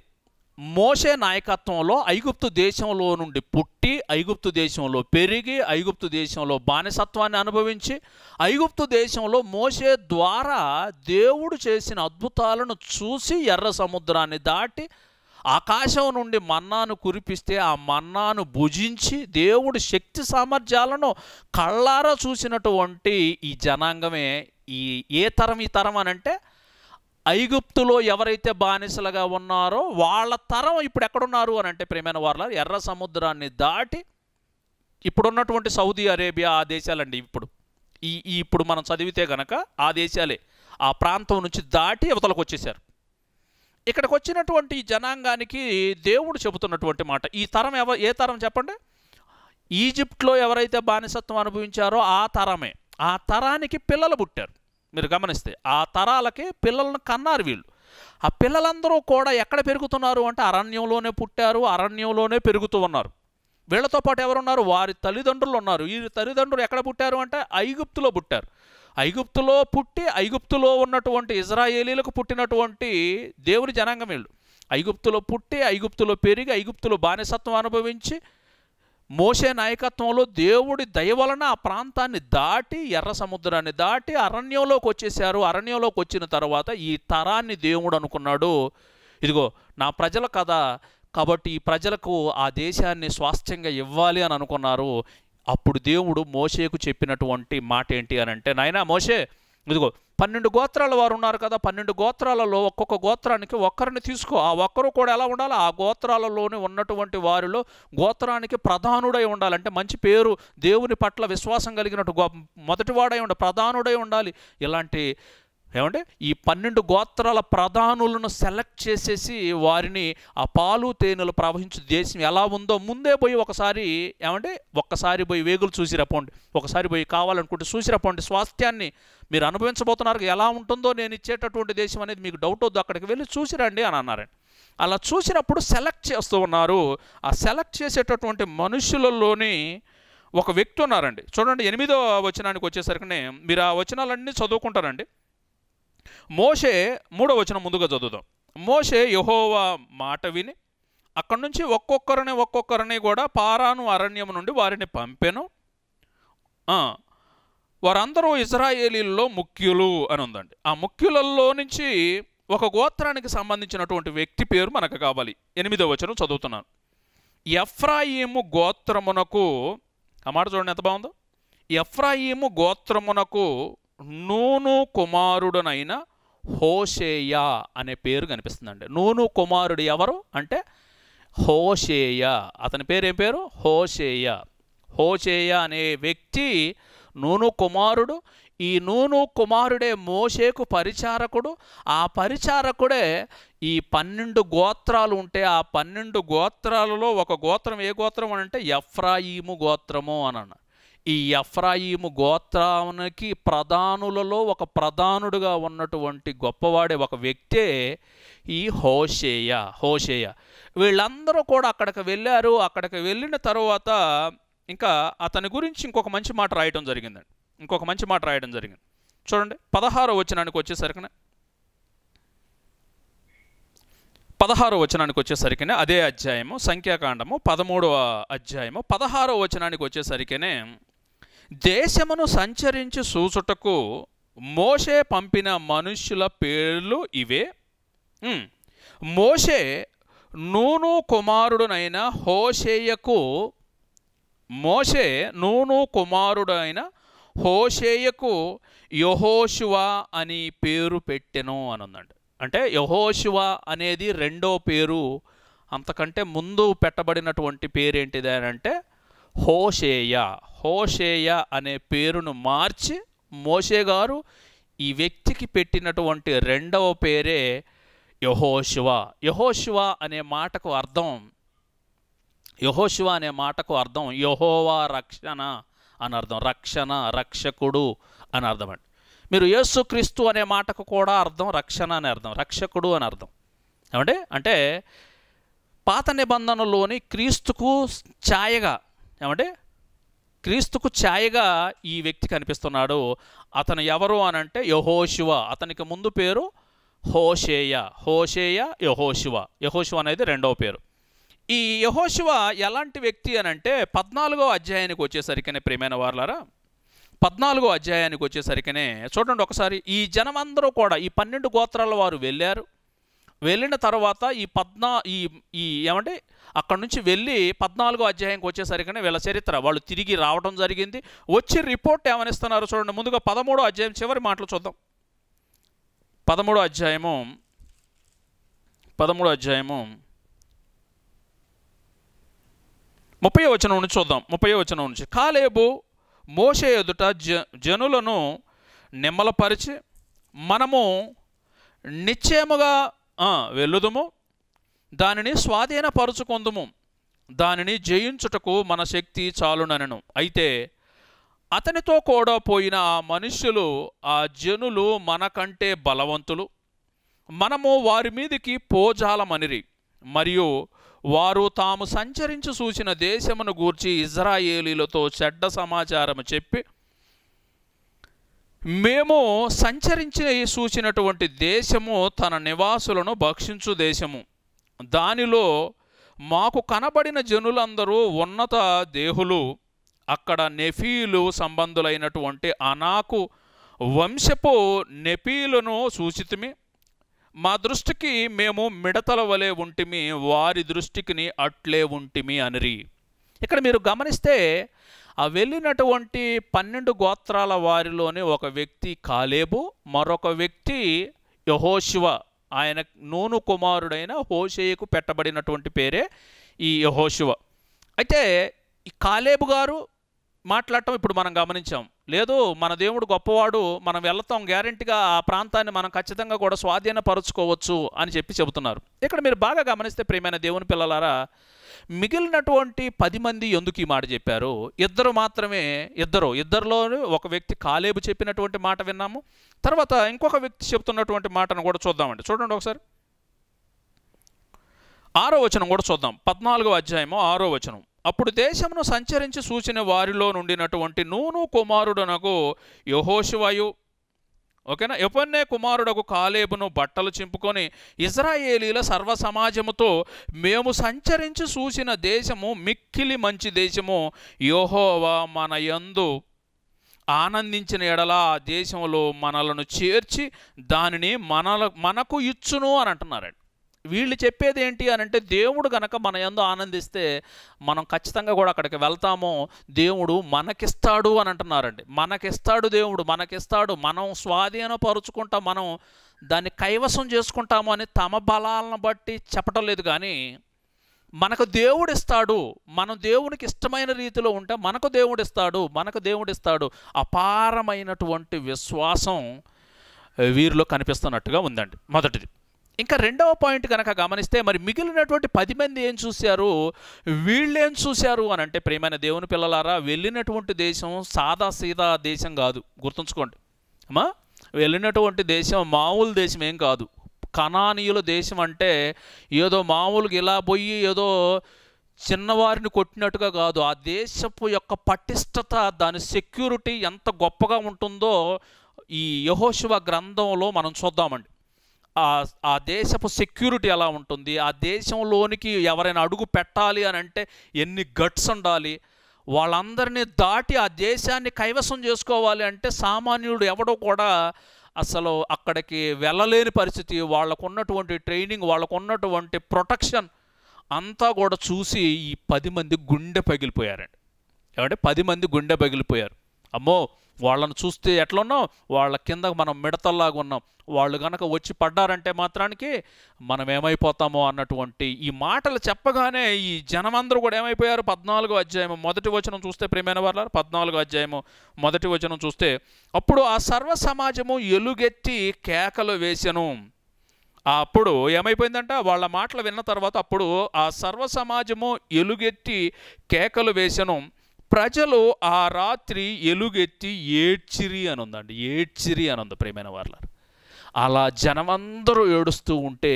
మోసే నాయకత్వంలో ఐగుప్తు దేశంలో నుండి పుట్టి ఐగుప్తు దేశంలో పెరిగి ఐగుప్తు దేశంలో బానిసత్వాన్ని అనుభవించి ఐగుప్తు దేశంలో మోసే ద్వారా దేవుడు చేసిన అద్భుతాలను చూసి ఎర్ర సముద్రాన్ని దాటి ఆకాశం నుండి మన్నాను కురిపిస్తే ఆ మన్నాను భుజించి దేవుడి శక్తి సామర్థ్యాలను కళ్ళారా చూసినటువంటి ఈ జనాంగమే ఈ ఏ తరం ఈ తరం అనంటే ఐగుప్తులో ఎవరైతే బానిసలుగా ఉన్నారో వాళ్ళ తరం ఇప్పుడు ఎక్కడున్నారు అని అంటే ప్రేమైన వార్ల ఎర్ర సముద్రాన్ని దాటి ఇప్పుడున్నటువంటి సౌదీ అరేబియా ఆ దేశాలండి ఇప్పుడు ఈ ఇప్పుడు మనం చదివితే గనక ఆ దేశాలే ఆ ప్రాంతం నుంచి దాటి యువతలకు వచ్చేసారు ఇక్కడికి వచ్చినటువంటి జనాంగానికి దేవుడు చెబుతున్నటువంటి మాట ఈ తరం ఎవ ఏ తరం చెప్పండి ఈజిప్ట్లో ఎవరైతే బానిసత్వం అనుభవించారో ఆ తరమే ఆ తరానికి పిల్లలు పుట్టారు మీరు గమనిస్తే ఆ తరాలకే పిల్లలను కన్నారు వీళ్ళు ఆ పిల్లలందరూ కూడా ఎక్కడ పెరుగుతున్నారు అంటే అరణ్యంలోనే పుట్టారు అరణ్యంలోనే పెరుగుతూ ఉన్నారు వీళ్ళతో పాటు ఎవరున్నారు వారి తల్లిదండ్రులు ఉన్నారు ఈ తల్లిదండ్రులు ఎక్కడ పుట్టారు అంటే ఐగుప్తులో పుట్టారు ఐగుప్తులో పుట్టి ఐగుప్తులో ఉన్నటువంటి ఇజ్రాయేలీలకు పుట్టినటువంటి దేవుని జనాంగం వీళ్ళు ఐగుప్తులో పుట్టి ఐగుప్తులో పెరిగి ఐగుప్తులో బానిసత్వం అనుభవించి మోసే నాయకత్వంలో దేవుడి దయ వలన ఆ ప్రాంతాన్ని దాటి ఎర్ర సముద్రాన్ని దాటి అరణ్యంలోకి వచ్చేసారు అరణ్యంలోకి వచ్చిన తర్వాత ఈ తరాన్ని దేవుడు అనుకున్నాడు ఇదిగో నా ప్రజల కథ కాబట్టి ఈ ప్రజలకు ఆ దేశాన్ని స్వాస్థ్యంగా ఇవ్వాలి అని అనుకున్నారు అప్పుడు దేవుడు మోసేకు చెప్పినటువంటి మాట ఏంటి అని అంటే నాయన మోసే ఇదిగో పన్నెండు గోత్రాల వారు ఉన్నారు కదా పన్నెండు గోత్రాలలో ఒక్కొక్క గోత్రానికి ఒక్కరిని తీసుకో ఆ ఒక్కరు కూడా ఎలా ఉండాలి ఆ గోత్రాలలోనే ఉన్నటువంటి వారిలో గోత్రానికి ప్రధానుడై ఉండాలి అంటే మంచి పేరు దేవుని పట్ల విశ్వాసం కలిగినట్టు మొదటివాడై ఉండాలి ప్రధానుడై ఉండాలి ఇలాంటి ఏమంటే ఈ పన్నెండు గోత్రాల ప్రధానులను సెలెక్ట్ చేసేసి వారిని ఆ పాలు తేనెలు ప్రవహించు దేశం ఎలా ఉందో ముందే పోయి ఒకసారి ఏమంటే ఒక్కసారి పోయి వేగులు చూసిరపోండి ఒకసారి పోయి కావాలనుకుంటే చూసిరపోండి స్వాస్థ్యాన్ని మీరు అనుభవించబోతున్నారు ఎలా ఉంటుందో నేను ఇచ్చేటటువంటి దేశం అనేది మీకు డౌట్ వద్దు అక్కడికి వెళ్ళి చూసిరండి అని అన్నారండి అలా చూసినప్పుడు సెలెక్ట్ చేస్తూ ఉన్నారు ఆ సెలెక్ట్ చేసేటటువంటి మనుషులలోని ఒక వ్యక్తి ఉన్నారండి చూడండి ఎనిమిదో వచనానికి వచ్చేసరికి మీరు ఆ వచనాలన్నీ చదువుకుంటారండి మోషే మూడో వచనం ముందుగా చదువుదాం మోషే యహోవా మాట విని అక్కడి నుంచి ఒక్కొక్కరిని ఒక్కొక్కరిని కూడా పారాను అరణ్యం నుండి వారిని పంపెను వారందరూ ఇజ్రాయేలీల్లో ముఖ్యులు అని ఉందండి ఆ ముఖ్యులలో నుంచి ఒక గోత్రానికి సంబంధించినటువంటి వ్యక్తి పేరు మనకు కావాలి ఎనిమిదో వచనం చదువుతున్నాను ఎఫ్రాయిము గోత్రమునకు ఆ మాట చూడండి ఎంత బాగుందో ఎఫ్రాయిము గోత్రమునకు నూను కుమారుడునైన హోషేయ అనే పేరు కనిపిస్తుందండి నూను కుమారుడు ఎవరు అంటే హోషేయ అతని పేరు ఏం పేరు హోషేయ హోషేయ అనే వ్యక్తి నూను కుమారుడు ఈ నూను కుమారుడే మోషేకు పరిచారకుడు ఆ పరిచారకుడే ఈ పన్నెండు గోత్రాలు ఉంటే ఆ పన్నెండు గోత్రాలలో ఒక గోత్రం ఏ గోత్రం అని అంటే ఎఫ్రాయిము గోత్రము అని అన్నాడు ఈ ఎఫ్రాయిము గోత్రానికి ప్రధానులలో ఒక ప్రధానుడుగా ఉన్నటువంటి గొప్పవాడే ఒక వ్యక్తే ఈ హోషేయ హోషేయ వీళ్ళందరూ కూడా అక్కడికి వెళ్ళారు అక్కడికి వెళ్ళిన తర్వాత ఇంకా అతని గురించి ఇంకొక మంచి మాట రాయటం జరిగిందండి ఇంకొక మంచి మాట రాయడం జరిగింది చూడండి పదహారో వచనానికి వచ్చేసరికి పదహారో వచనానికి వచ్చేసరికినే అదే అధ్యాయము సంఖ్యాకాండము పదమూడవ అధ్యాయము పదహారో వచనానికి వచ్చేసరికినే దేశమును సంచరించి సూచుటకు మోషే పంపిన మనుష్యుల పేర్లు ఇవే మోషే నూను కుమారుడునైన హోషేయకు మోషే నూను కుమారుడైన హోషేయకు యహోశివా అని పేరు పెట్టెను అని ఉందండి అంటే యహోశివా అనేది రెండో పేరు అంతకంటే ముందు పెట్టబడినటువంటి పేరు ఏంటిది అని అంటే హోషేయ హోషేయ అనే పేరును మార్చి మోషే గారు ఈ వ్యక్తికి పెట్టినటువంటి రెండవ పేరే యహోశివ యహోశివ అనే మాటకు అర్థం యహోశివ అనే మాటకు అర్థం యహోవా రక్షణ అని అర్థం రక్షణ రక్షకుడు అని అర్థం అండి మీరు యేసుక్రీస్తు అనే మాటకు కూడా అర్థం రక్షణ అని అర్థం రక్షకుడు అని అర్థం ఏమంటే అంటే పాత నిబంధనలోని క్రీస్తుకు ఛాయగా ఏమంటే క్రీస్తుకు ఛాయగా ఈ వ్యక్తి కనిపిస్తున్నాడు అతను ఎవరు అనంటే యహోశివ అతనికి ముందు పేరు హోషేయ హోషేయ యహోశివ యహోశివ అనేది రెండవ పేరు ఈ యహోశివ ఎలాంటి వ్యక్తి అని అంటే పద్నాలుగో అధ్యాయానికి వచ్చేసరికనే ప్రేమైన వార్లరా పద్నాలుగో అధ్యాయానికి వచ్చేసరికనే చూడండి ఒకసారి ఈ జనమందరూ కూడా ఈ పన్నెండు గోత్రాల వారు వెళ్ళారు వెళ్ళిన తర్వాత ఈ పద్నా ఈ ఈ ఏమంటే అక్కడ నుంచి వెళ్ళి పద్నాలుగో అధ్యాయంకి వచ్చేసరికి వీళ్ళ చరిత్ర వాళ్ళు తిరిగి రావడం జరిగింది వచ్చి రిపోర్ట్ ఏమనిస్తున్నారు చూడండి ముందుగా పదమూడో అధ్యాయం చివరి మాటలు చూద్దాం పదమూడో అధ్యాయము పదమూడో అధ్యాయము ముప్పై వచనం నుంచి చూద్దాం ముప్పై వచనం నుంచి కాలేబు మోసే ఎదుట జ జనులను నిమ్మలపరిచి మనము నిశ్చయముగా వెళ్ళుదుము దానిని స్వాధీనపరుచుకుందుము దానిని జయించుటకు మన శక్తి చాలునను అయితే అతనితో కూడా పోయిన ఆ మనుష్యులు ఆ జనులు మనకంటే బలవంతులు మనము వారి మీదికి పోజాలమనిరి మరియు వారు తాము సంచరించి చూసిన దేశమును గూర్చి ఇజ్రాయేలీలతో చెడ్డ సమాచారం చెప్పి మేము సంచరించి సూచినటువంటి దేశము తన నివాసులను భక్షించు దేశము దానిలో మాకు కనబడిన జనులందరూ ఉన్నత దేహులు అక్కడ నెఫీలు సంబంధులైనటువంటి అనాకు వంశపు నెపీలను సూచితమి మా దృష్టికి మేము మిడతల వలె ఉంటిమి వారి దృష్టికి అట్లే ఉంటిమి అనిరి ఇక్కడ మీరు గమనిస్తే ఆ వెళ్ళినటువంటి పన్నెండు గోత్రాల వారిలోనే ఒక వ్యక్తి కాలేబు మరొక వ్యక్తి యహోశివ ఆయన నూను కుమారుడైన హోషేయకు పెట్టబడినటువంటి పేరే ఈ యహోశివ అయితే ఈ కాలేబు గారు మాట్లాడటం ఇప్పుడు మనం గమనించాం లేదు మన దేవుడు గొప్పవాడు మనం వెళ్తాం గ్యారంటీగా ఆ ప్రాంతాన్ని మనం ఖచ్చితంగా కూడా స్వాధీనపరచుకోవచ్చు అని చెప్పి చెబుతున్నారు ఇక్కడ మీరు బాగా గమనిస్తే ప్రియమైన దేవుని పిల్లలారా మిగిలినటువంటి పది మంది ఎందుకు ఈ మాట చెప్పారు ఇద్దరు మాత్రమే ఇద్దరు ఇద్దరిలో ఒక వ్యక్తి కాలేబు చెప్పినటువంటి మాట విన్నాము తర్వాత ఇంకొక వ్యక్తి చెప్తున్నటువంటి మాటను కూడా చూద్దామండి చూడండి ఒకసారి ఆరో వచనం కూడా చూద్దాం పద్నాలుగో అధ్యాయము ఆరో వచనం అప్పుడు దేశమును సంచరించి సూచిన వారిలో నుండినటువంటి నూను కుమారుడనకు యహోశివయు ఓకేనా ఎవన్నే కుమారుడకు కాలేబును బట్టలు చింపుకొని ఇజ్రాయేలీల సర్వ సమాజముతో మేము సంచరించి చూసిన దేశము మిక్కిలి మంచి దేశము యోహోవా మన యందు ఆనందించిన ఎడల ఆ దేశంలో మనలను చేర్చి దానిని మనల మనకు ఇచ్చును అని అంటున్నారండి వీళ్ళు చెప్పేది ఏంటి అని అంటే దేవుడు కనుక మన ఎందు ఆనందిస్తే మనం ఖచ్చితంగా కూడా అక్కడికి వెళ్తాము దేవుడు మనకిస్తాడు అని అంటున్నారండి మనకిస్తాడు దేవుడు మనకిస్తాడు మనం స్వాధీనపరుచుకుంటాం మనం దాన్ని కైవసం చేసుకుంటాము అని తమ బలాలను బట్టి చెప్పటం లేదు కానీ మనకు దేవుడు ఇస్తాడు మనం దేవునికి ఇష్టమైన రీతిలో ఉంటే మనకు దేవుడు ఇస్తాడు మనకు దేవుడు ఇస్తాడు అపారమైనటువంటి విశ్వాసం వీరిలో కనిపిస్తున్నట్టుగా ఉందండి మొదటిది ఇంకా రెండవ పాయింట్ కనుక గమనిస్తే మరి మిగిలినటువంటి పది మంది ఏం చూశారు వీళ్ళేం చూశారు అని అంటే ప్రేమైన దేవుని పిల్లలారా వెళ్ళినటువంటి దేశం సాదా సీదా దేశం కాదు గుర్తుంచుకోండి అమ్మా వెళ్ళినటువంటి దేశం మామూలు దేశం ఏం కాదు కణానీయుల దేశం అంటే ఏదో మామూలుగా ఇలా పోయి ఏదో చిన్నవారిని కొట్టినట్టుగా కాదు ఆ దేశపు యొక్క పటిష్టత దాని సెక్యూరిటీ ఎంత గొప్పగా ఉంటుందో ఈ యహోశివ గ్రంథంలో మనం చూద్దామండి ఆ దేశపు సెక్యూరిటీ ఎలా ఉంటుంది ఆ దేశంలోనికి ఎవరైనా అడుగు పెట్టాలి అని అంటే ఎన్ని గట్స్ ఉండాలి వాళ్ళందరినీ దాటి ఆ దేశాన్ని కైవసం చేసుకోవాలి అంటే సామాన్యుడు ఎవడో కూడా అసలు అక్కడికి వెళ్ళలేని పరిస్థితి వాళ్ళకున్నటువంటి ట్రైనింగ్ వాళ్ళకున్నటువంటి ప్రొటెక్షన్ అంతా కూడా చూసి ఈ పది మంది గుండె పగిలిపోయారండి ఏమంటే పది మంది గుండె పగిలిపోయారు అమ్మో వాళ్ళను చూస్తే ఎట్లున్నాం వాళ్ళ కింద మనం మిడతల్లాగా ఉన్నాం వాళ్ళు కనుక వచ్చి పడ్డారంటే మాత్రానికి మనం ఏమైపోతామో అన్నటువంటి ఈ మాటలు చెప్పగానే ఈ జనమందరూ కూడా ఏమైపోయారు పద్నాలుగో అధ్యాయము మొదటి వచనం చూస్తే ప్రేమైన వాళ్ళ పద్నాలుగో అధ్యాయము మొదటి వచనం చూస్తే అప్పుడు ఆ సర్వ సమాజము ఎలుగెత్తి కేకలు వేసాను అప్పుడు ఏమైపోయిందంట వాళ్ళ మాటలు విన్న తర్వాత అప్పుడు ఆ సర్వ సమాజము ఎలుగెత్తి కేకలు వేసాను ప్రజలు ఆ రాత్రి ఎలుగెత్తి ఏడ్చిరి అని ఉందండి ఏడ్చిరి అని ఉంది ప్రేమైన వార్లర్ అలా జనమందరూ ఏడుస్తూ ఉంటే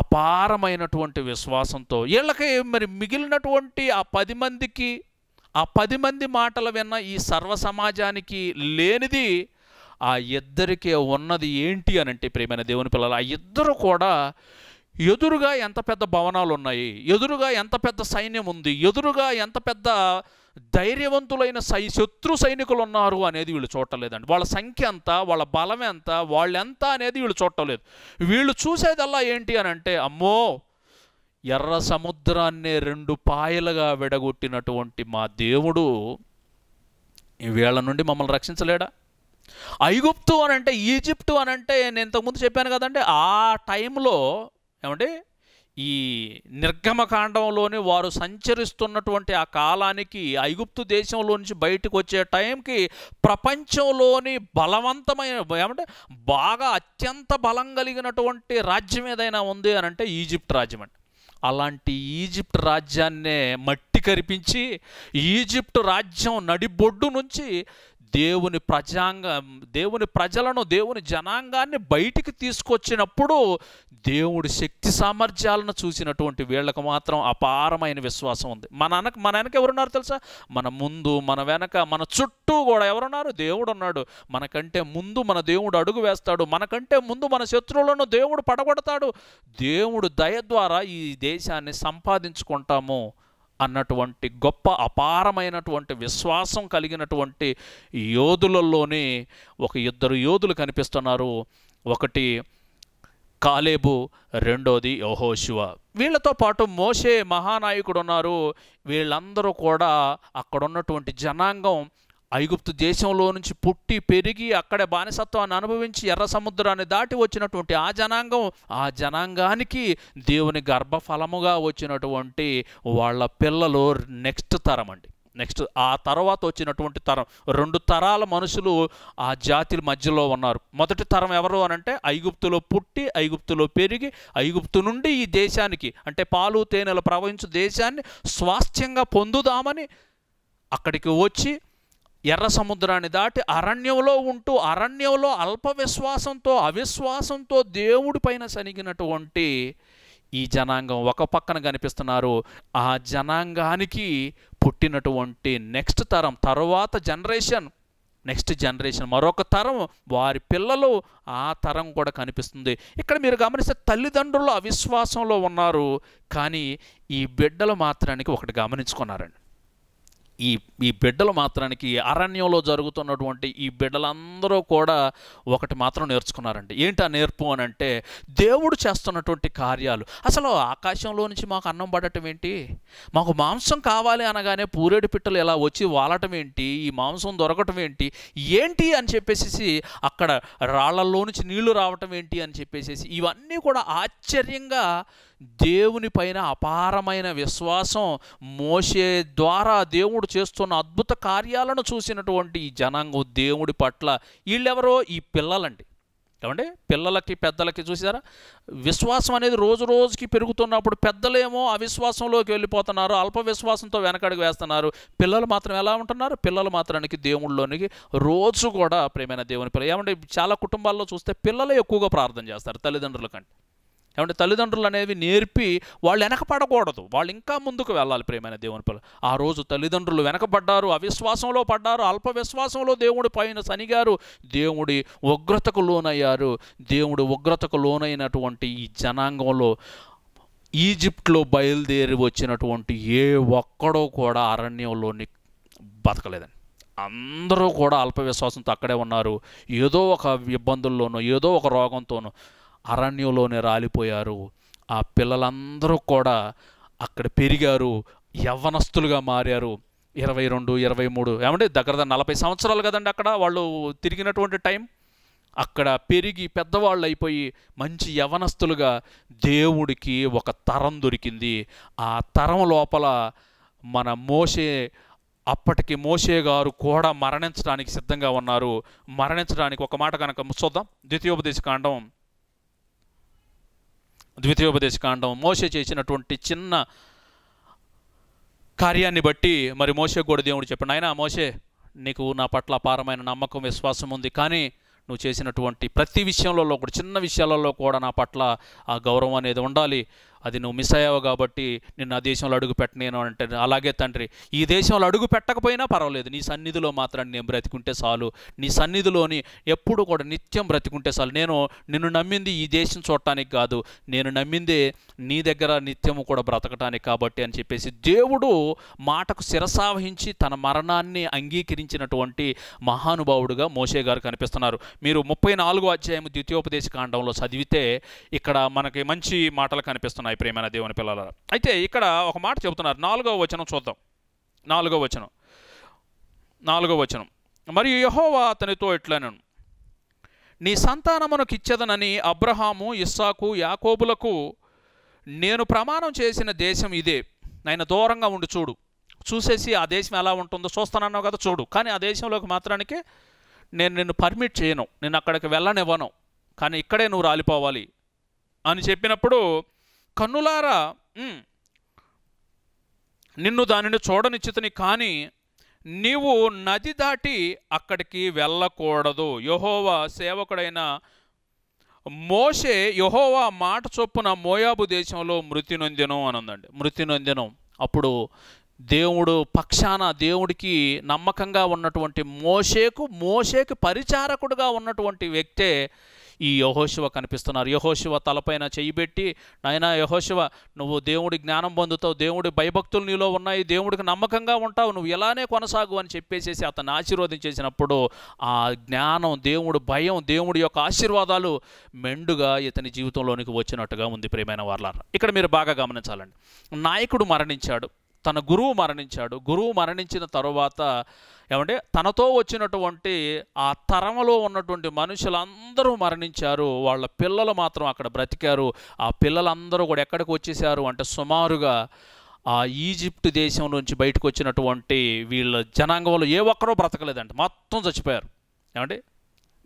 అపారమైనటువంటి విశ్వాసంతో వీళ్ళకి మరి మిగిలినటువంటి ఆ పది మందికి ఆ పది మంది మాటలు విన్న ఈ సర్వ సమాజానికి లేనిది ఆ ఇద్దరికే ఉన్నది ఏంటి అని అంటే ప్రేమైన దేవుని పిల్లలు ఆ ఇద్దరు కూడా ఎదురుగా ఎంత పెద్ద భవనాలు ఉన్నాయి ఎదురుగా ఎంత పెద్ద సైన్యం ఉంది ఎదురుగా ఎంత పెద్ద ధైర్యవంతులైన సై శత్రు సైనికులు ఉన్నారు అనేది వీళ్ళు చూడలేదండి వాళ్ళ సంఖ్య ఎంత వాళ్ళ బలం ఎంత వాళ్ళెంత అనేది వీళ్ళు చూడలేదు వీళ్ళు చూసేదల్లా ఏంటి అని అంటే అమ్మో ఎర్ర సముద్రాన్నే రెండు పాయలుగా విడగొట్టినటువంటి మా దేవుడు వీళ్ళ నుండి మమ్మల్ని రక్షించలేడా ఐగుప్తు అనంటే ఈజిప్టు అనంటే నేను ఇంతకుముందు చెప్పాను కదండి ఆ టైంలో ఏమంటే ఈ నిర్గమకాండంలోని వారు సంచరిస్తున్నటువంటి ఆ కాలానికి ఐగుప్తు దేశంలో నుంచి బయటకు వచ్చే టైంకి ప్రపంచంలోని బలవంతమైన ఏమంటే బాగా అత్యంత బలం కలిగినటువంటి రాజ్యం ఏదైనా ఉంది అని అంటే ఈజిప్ట్ రాజ్యం అండి అలాంటి ఈజిప్ట్ రాజ్యాన్నే మట్టి కరిపించి ఈజిప్ట్ రాజ్యం నడిబొడ్డు నుంచి దేవుని ప్రజాంగం దేవుని ప్రజలను దేవుని జనాంగాన్ని బయటికి తీసుకొచ్చినప్పుడు దేవుడి శక్తి సామర్థ్యాలను చూసినటువంటి వీళ్ళకు మాత్రం అపారమైన విశ్వాసం ఉంది మన వెనక మన వెనక ఎవరున్నారు తెలుసా మన ముందు మన వెనక మన చుట్టూ కూడా ఎవరున్నారు దేవుడు ఉన్నాడు మనకంటే ముందు మన దేవుడు అడుగు వేస్తాడు మనకంటే ముందు మన శత్రువులను దేవుడు పడగొడతాడు దేవుడు దయ ద్వారా ఈ దేశాన్ని సంపాదించుకుంటాము అన్నటువంటి గొప్ప అపారమైనటువంటి విశ్వాసం కలిగినటువంటి యోధులలోనే ఒక ఇద్దరు యోధులు కనిపిస్తున్నారు ఒకటి కాలేబు రెండోది శివ వీళ్ళతో పాటు మోసే మహానాయకుడు ఉన్నారు వీళ్ళందరూ కూడా అక్కడున్నటువంటి జనాంగం ఐగుప్తు దేశంలో నుంచి పుట్టి పెరిగి అక్కడ బానిసత్వాన్ని అనుభవించి ఎర్ర సముద్రాన్ని దాటి వచ్చినటువంటి ఆ జనాంగం ఆ జనాంగానికి దేవుని గర్భఫలముగా వచ్చినటువంటి వాళ్ళ పిల్లలు నెక్స్ట్ తరం అండి నెక్స్ట్ ఆ తర్వాత వచ్చినటువంటి తరం రెండు తరాల మనుషులు ఆ జాతిల మధ్యలో ఉన్నారు మొదటి తరం ఎవరు అనంటే ఐగుప్తులో పుట్టి ఐగుప్తులో పెరిగి ఐగుప్తు నుండి ఈ దేశానికి అంటే పాలు తేనెలు ప్రవహించు దేశాన్ని స్వాస్థ్యంగా పొందుదామని అక్కడికి వచ్చి ఎర్ర సముద్రాన్ని దాటి అరణ్యంలో ఉంటూ అరణ్యంలో అల్ప విశ్వాసంతో అవిశ్వాసంతో దేవుడి పైన సనిగినటువంటి ఈ జనాంగం ఒక పక్కన కనిపిస్తున్నారు ఆ జనాంగానికి పుట్టినటువంటి నెక్స్ట్ తరం తర్వాత జనరేషన్ నెక్స్ట్ జనరేషన్ మరొక తరం వారి పిల్లలు ఆ తరం కూడా కనిపిస్తుంది ఇక్కడ మీరు గమనిస్తే తల్లిదండ్రులు అవిశ్వాసంలో ఉన్నారు కానీ ఈ బిడ్డలు మాత్రానికి ఒకటి గమనించుకున్నారండి ఈ ఈ బిడ్డలు మాత్రానికి అరణ్యంలో జరుగుతున్నటువంటి ఈ బిడ్డలందరూ కూడా ఒకటి మాత్రం నేర్చుకున్నారండి ఏంటి ఆ నేర్పు అని అంటే దేవుడు చేస్తున్నటువంటి కార్యాలు అసలు ఆకాశంలో నుంచి మాకు అన్నం పడటం ఏంటి మాకు మాంసం కావాలి అనగానే పూరేడు పిట్టలు ఇలా వచ్చి వాలటం ఏంటి ఈ మాంసం దొరకటం ఏంటి ఏంటి అని చెప్పేసి అక్కడ రాళ్లలో నుంచి నీళ్లు రావటం ఏంటి అని చెప్పేసి ఇవన్నీ కూడా ఆశ్చర్యంగా దేవుని పైన అపారమైన విశ్వాసం మోసే ద్వారా దేవుడు చేస్తున్న అద్భుత కార్యాలను చూసినటువంటి ఈ జనాంగం దేవుడి పట్ల వీళ్ళెవరో ఈ పిల్లలండి ఏమండి పిల్లలకి పెద్దలకి చూసారా విశ్వాసం అనేది రోజు రోజుకి పెరుగుతున్నప్పుడు పెద్దలేమో అవిశ్వాసంలోకి వెళ్ళిపోతున్నారు అల్ప విశ్వాసంతో వెనకడికి వేస్తున్నారు పిల్లలు మాత్రం ఎలా ఉంటున్నారు పిల్లలు మాత్రానికి దేవుళ్ళలోనికి రోజు కూడా ప్రేమైన దేవుని పిల్ల ఏమంటే చాలా కుటుంబాల్లో చూస్తే పిల్లలే ఎక్కువగా ప్రార్థన చేస్తారు తల్లిదండ్రుల కంటే ఏమంటే తల్లిదండ్రులు అనేవి నేర్పి వాళ్ళు వెనకపడకూడదు వాళ్ళు ఇంకా ముందుకు వెళ్ళాలి ప్రేమైన దేవుని పిల్లలు ఆ రోజు తల్లిదండ్రులు వెనకబడ్డారు అవిశ్వాసంలో పడ్డారు అల్ప విశ్వాసంలో దేవుడి పైన సనిగారు దేవుడి ఉగ్రతకు లోనయ్యారు దేవుడి ఉగ్రతకు లోనైనటువంటి ఈ జనాంగంలో ఈజిప్ట్లో బయలుదేరి వచ్చినటువంటి ఏ ఒక్కడో కూడా అరణ్యంలోని బతకలేదండి అందరూ కూడా అల్ప విశ్వాసంతో అక్కడే ఉన్నారు ఏదో ఒక ఇబ్బందుల్లోనో ఏదో ఒక రోగంతోనో అరణ్యంలోనే రాలిపోయారు ఆ పిల్లలందరూ కూడా అక్కడ పెరిగారు యవ్వనస్తులుగా మారారు ఇరవై రెండు ఇరవై మూడు ఏమంటే దగ్గర నలభై సంవత్సరాలు కదండి అక్కడ వాళ్ళు తిరిగినటువంటి టైం అక్కడ పెరిగి పెద్దవాళ్ళు అయిపోయి మంచి యవనస్తులుగా దేవుడికి ఒక తరం దొరికింది ఆ తరం లోపల మన మోసే అప్పటికి మోసే గారు కూడా మరణించడానికి సిద్ధంగా ఉన్నారు మరణించడానికి ఒక మాట కనుక చూద్దాం ద్వితీయోపదేశ కాండం కాండం మోస చేసినటువంటి చిన్న కార్యాన్ని బట్టి మరి మోసే కూడా దేవుడు చెప్పాడు ఆయన మోసే నీకు నా పట్ల అపారమైన నమ్మకం విశ్వాసం ఉంది కానీ నువ్వు చేసినటువంటి ప్రతి విషయంలో కూడా చిన్న విషయాలలో కూడా నా పట్ల ఆ గౌరవం అనేది ఉండాలి అది నువ్వు మిస్ అయ్యావు కాబట్టి నిన్ను ఆ దేశంలో అడుగు పెట్టనేను అంటే అలాగే తండ్రి ఈ దేశంలో అడుగు పెట్టకపోయినా పర్వాలేదు నీ సన్నిధిలో మాత్రం నేను బ్రతికుంటే చాలు నీ సన్నిధిలోని ఎప్పుడు కూడా నిత్యం బ్రతికుంటే చాలు నేను నిన్ను నమ్మింది ఈ దేశం చూడటానికి కాదు నేను నమ్మిందే నీ దగ్గర నిత్యము కూడా బ్రతకటానికి కాబట్టి అని చెప్పేసి దేవుడు మాటకు శిరసావహించి తన మరణాన్ని అంగీకరించినటువంటి మహానుభావుడుగా మోషే గారు కనిపిస్తున్నారు మీరు ముప్పై నాలుగో అధ్యాయం ద్వితీయోపదేశ కాండంలో చదివితే ఇక్కడ మనకి మంచి మాటలు కనిపిస్తున్నాయి ఉన్నాయి ప్రేమైన దేవుని పిల్లల అయితే ఇక్కడ ఒక మాట చెబుతున్నారు నాలుగవ వచనం చూద్దాం నాలుగవ వచనం నాలుగవ వచనం మరియు యహోవా అతనితో ఇట్లనను నీ సంతానమునకు ఇచ్చేదనని అబ్రహాము ఇస్సాకు యాకోబులకు నేను ప్రమాణం చేసిన దేశం ఇదే నాయన దూరంగా ఉండి చూడు చూసేసి ఆ దేశం ఎలా ఉంటుందో చూస్తానన్నావు కదా చూడు కానీ ఆ దేశంలోకి మాత్రానికి నేను నిన్ను పర్మిట్ చేయను నేను అక్కడికి వెళ్ళనివ్వను కానీ ఇక్కడే నువ్వు రాలిపోవాలి అని చెప్పినప్పుడు కన్నులారా నిన్ను దానిని చూడనిచ్చితని కానీ నీవు నది దాటి అక్కడికి వెళ్ళకూడదు యహోవా సేవకుడైన మోషే యహోవా మాట చొప్పున మోయాబు దేశంలో మృతి నొందెను అనందండి మృతి నొందెను అప్పుడు దేవుడు పక్షాన దేవుడికి నమ్మకంగా ఉన్నటువంటి మోషేకు మోషేకు పరిచారకుడుగా ఉన్నటువంటి వ్యక్తే ఈ యహోశివ కనిపిస్తున్నారు యహోశివ తలపైన చేయిబెట్టి నాయన యహోశివ నువ్వు దేవుడి జ్ఞానం పొందుతావు దేవుడి భయభక్తులు నీలో ఉన్నాయి దేవుడికి నమ్మకంగా ఉంటావు నువ్వు ఎలానే కొనసాగు అని చెప్పేసేసి అతను ఆశీర్వదించేసినప్పుడు ఆ జ్ఞానం దేవుడు భయం దేవుడి యొక్క ఆశీర్వాదాలు మెండుగా ఇతని జీవితంలోనికి వచ్చినట్టుగా ఉంది ప్రేమైన వార్లారా ఇక్కడ మీరు బాగా గమనించాలండి నాయకుడు మరణించాడు తన గురువు మరణించాడు గురువు మరణించిన తరువాత ఏమంటే తనతో వచ్చినటువంటి ఆ తరంలో ఉన్నటువంటి మనుషులందరూ మరణించారు వాళ్ళ పిల్లలు మాత్రం అక్కడ బ్రతికారు ఆ పిల్లలందరూ కూడా ఎక్కడికి వచ్చేసారు అంటే సుమారుగా ఆ ఈజిప్ట్ దేశం నుంచి బయటకు వచ్చినటువంటి వీళ్ళ జనాంగంలో ఏ ఒక్కరూ బ్రతకలేదండి మొత్తం చచ్చిపోయారు ఏమండి